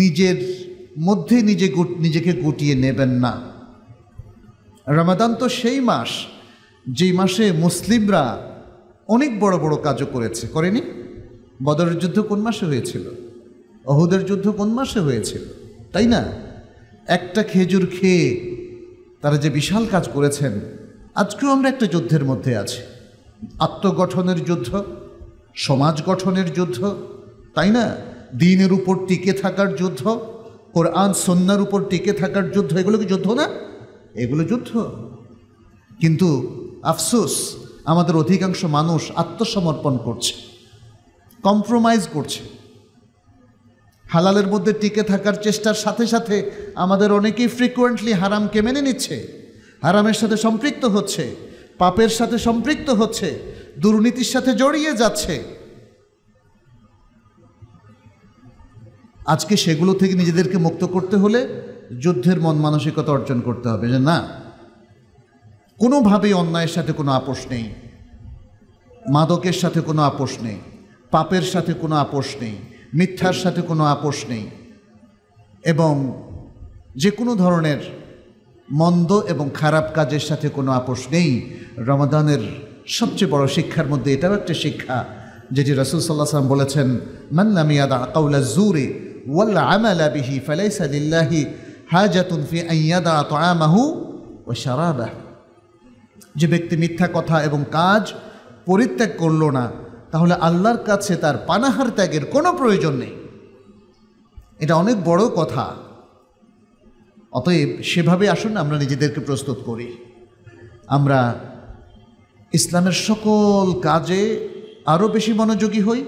নিজের মধ্যে নিজে নিজেকে গুটিয়ে নেবেন না রমাদান তো সেই মাস যেই মাসে মুসলিমরা অনেক বড় বড় কাজও করেছে করেনি বদরের যুদ্ধ কোন মাসে হয়েছিল অহুদের যুদ্ধ কোন মাসে হয়েছিল তাই না একটা খেজুর খেয়ে তারা যে বিশাল কাজ করেছেন আজকেও আমরা একটা যুদ্ধের মধ্যে আছি আত্মগঠনের যুদ্ধ সমাজ গঠনের যুদ্ধ তাই না দিনের উপর টিকে থাকার যুদ্ধ কোরআন সন্ন্যার উপর টিকে থাকার যুদ্ধ এগুলো কি যুদ্ধ না এগুলো যুদ্ধ কিন্তু আফসোস আমাদের অধিকাংশ মানুষ আত্মসমর্পণ করছে কম্প্রোমাইজ করছে হালালের মধ্যে টিকে থাকার চেষ্টার সাথে সাথে আমাদের অনেকেই ফ্রিকুয়েন্টলি হারামকে মেনে নিচ্ছে হারামের সাথে সম্পৃক্ত হচ্ছে পাপের সাথে সম্পৃক্ত হচ্ছে দুর্নীতির সাথে জড়িয়ে যাচ্ছে আজকে সেগুলো থেকে নিজেদেরকে মুক্ত করতে হলে যুদ্ধের মন মানসিকতা অর্জন করতে হবে যে না কোনোভাবেই অন্যায়ের সাথে কোনো আপোষ নেই মাদকের সাথে কোনো আপোষ নেই পাপের সাথে কোনো আপোষ নেই মিথ্যার সাথে কোনো আপোষ নেই এবং যে কোনো ধরনের মন্দ এবং খারাপ কাজের সাথে কোনো আপোষ নেই রমাদানের সবচেয়ে বড় শিক্ষার মধ্যে এটাও একটা শিক্ষা যেটি রসুল সাল্লাহ সাল্লাম বলেছেন মান্নামিয়াদা আকাউলা জুরে والعمل به فليس لله হাজাতুন ফি আইয়াদা তামাহু ও শারাবাহ যে ব্যক্তি মিথ্যা কথা এবং কাজ পরিত্যাগ করল না তাহলে আল্লাহর কাছে তার পানাহার ত্যাগের কোনো প্রয়োজন নেই এটা অনেক বড় কথা অতএব সেভাবে আসুন আমরা নিজেদেরকে প্রস্তুত করি আমরা ইসলামের সকল কাজে আরও বেশি মনোযোগী হই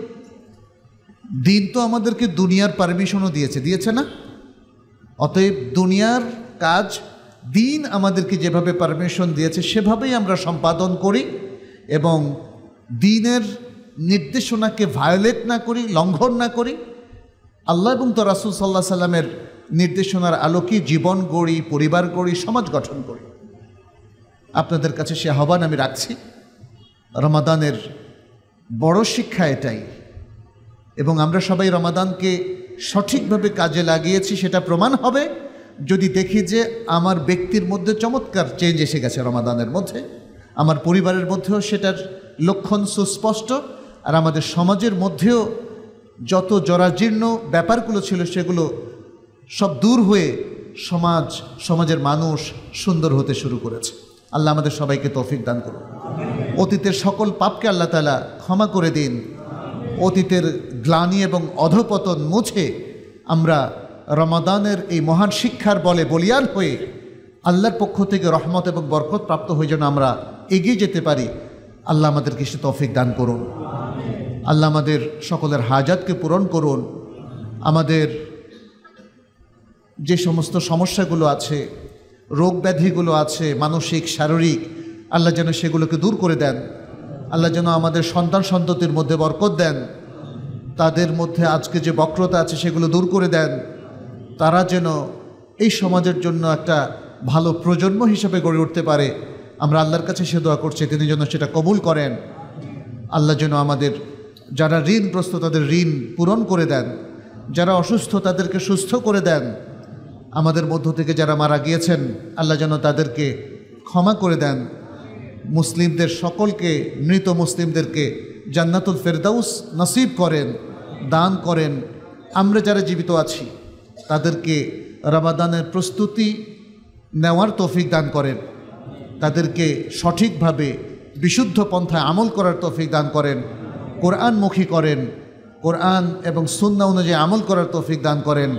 দিন তো আমাদেরকে দুনিয়ার পারমিশনও দিয়েছে দিয়েছে না অতএব দুনিয়ার কাজ দিন আমাদেরকে যেভাবে পারমিশন দিয়েছে সেভাবেই আমরা সম্পাদন করি এবং দিনের নির্দেশনাকে ভায়োলেট না করি লঙ্ঘন না করি আল্লাহ এবং তো রাসুল সাল্লাহ সাল্লামের নির্দেশনার আলোকে জীবন গড়ি পরিবার গড়ি সমাজ গঠন করি আপনাদের কাছে সে আহ্বান আমি রাখছি রমাদানের বড় শিক্ষা এটাই এবং আমরা সবাই রমাদানকে সঠিকভাবে কাজে লাগিয়েছি সেটা প্রমাণ হবে যদি দেখি যে আমার ব্যক্তির মধ্যে চমৎকার চেঞ্জ এসে গেছে রমাদানের মধ্যে আমার পরিবারের মধ্যেও সেটার লক্ষণ সুস্পষ্ট আর আমাদের সমাজের মধ্যেও যত জরাজীর্ণ ব্যাপারগুলো ছিল সেগুলো সব দূর হয়ে সমাজ সমাজের মানুষ সুন্দর হতে শুরু করেছে আল্লাহ আমাদের সবাইকে তৌফিক দান করুন অতীতের সকল পাপকে আল্লাহ তালা ক্ষমা করে দিন অতীতের গ্লানি এবং অধপতন মুছে আমরা রমাদানের এই মহান শিক্ষার বলে বলিয়ান হয়ে আল্লাহর পক্ষ থেকে রহমত এবং বরকত প্রাপ্ত হয়ে যেন আমরা এগিয়ে যেতে পারি আল্লাহ আমাদের কিছু তফিক দান করুন আল্লাহ আমাদের সকলের হাজাতকে পূরণ করুন আমাদের যে সমস্ত সমস্যাগুলো আছে রোগ ব্যাধিগুলো আছে মানসিক শারীরিক আল্লাহ যেন সেগুলোকে দূর করে দেন আল্লাহ যেন আমাদের সন্তান সন্ততির মধ্যে বরকত দেন তাদের মধ্যে আজকে যে বক্রতা আছে সেগুলো দূর করে দেন তারা যেন এই সমাজের জন্য একটা ভালো প্রজন্ম হিসেবে গড়ে উঠতে পারে আমরা আল্লাহর কাছে সে দোয়া করছি তিনি যেন সেটা কবুল করেন আল্লাহ যেন আমাদের যারা ঋণগ্রস্ত তাদের ঋণ পূরণ করে দেন যারা অসুস্থ তাদেরকে সুস্থ করে দেন আমাদের মধ্য থেকে যারা মারা গিয়েছেন আল্লাহ যেন তাদেরকে ক্ষমা করে দেন মুসলিমদের সকলকে মৃত মুসলিমদেরকে জান্নাতুল ফেরদাউস নসিব করেন দান করেন আমরা যারা জীবিত আছি তাদেরকে রাবাদানের প্রস্তুতি নেওয়ার তৌফিক দান করেন তাদেরকে সঠিকভাবে বিশুদ্ধ পন্থায় আমল করার তৌফিক দান করেন কোরআনমুখী করেন কোরআন এবং সুন্না অনুযায়ী আমল করার তৌফিক দান করেন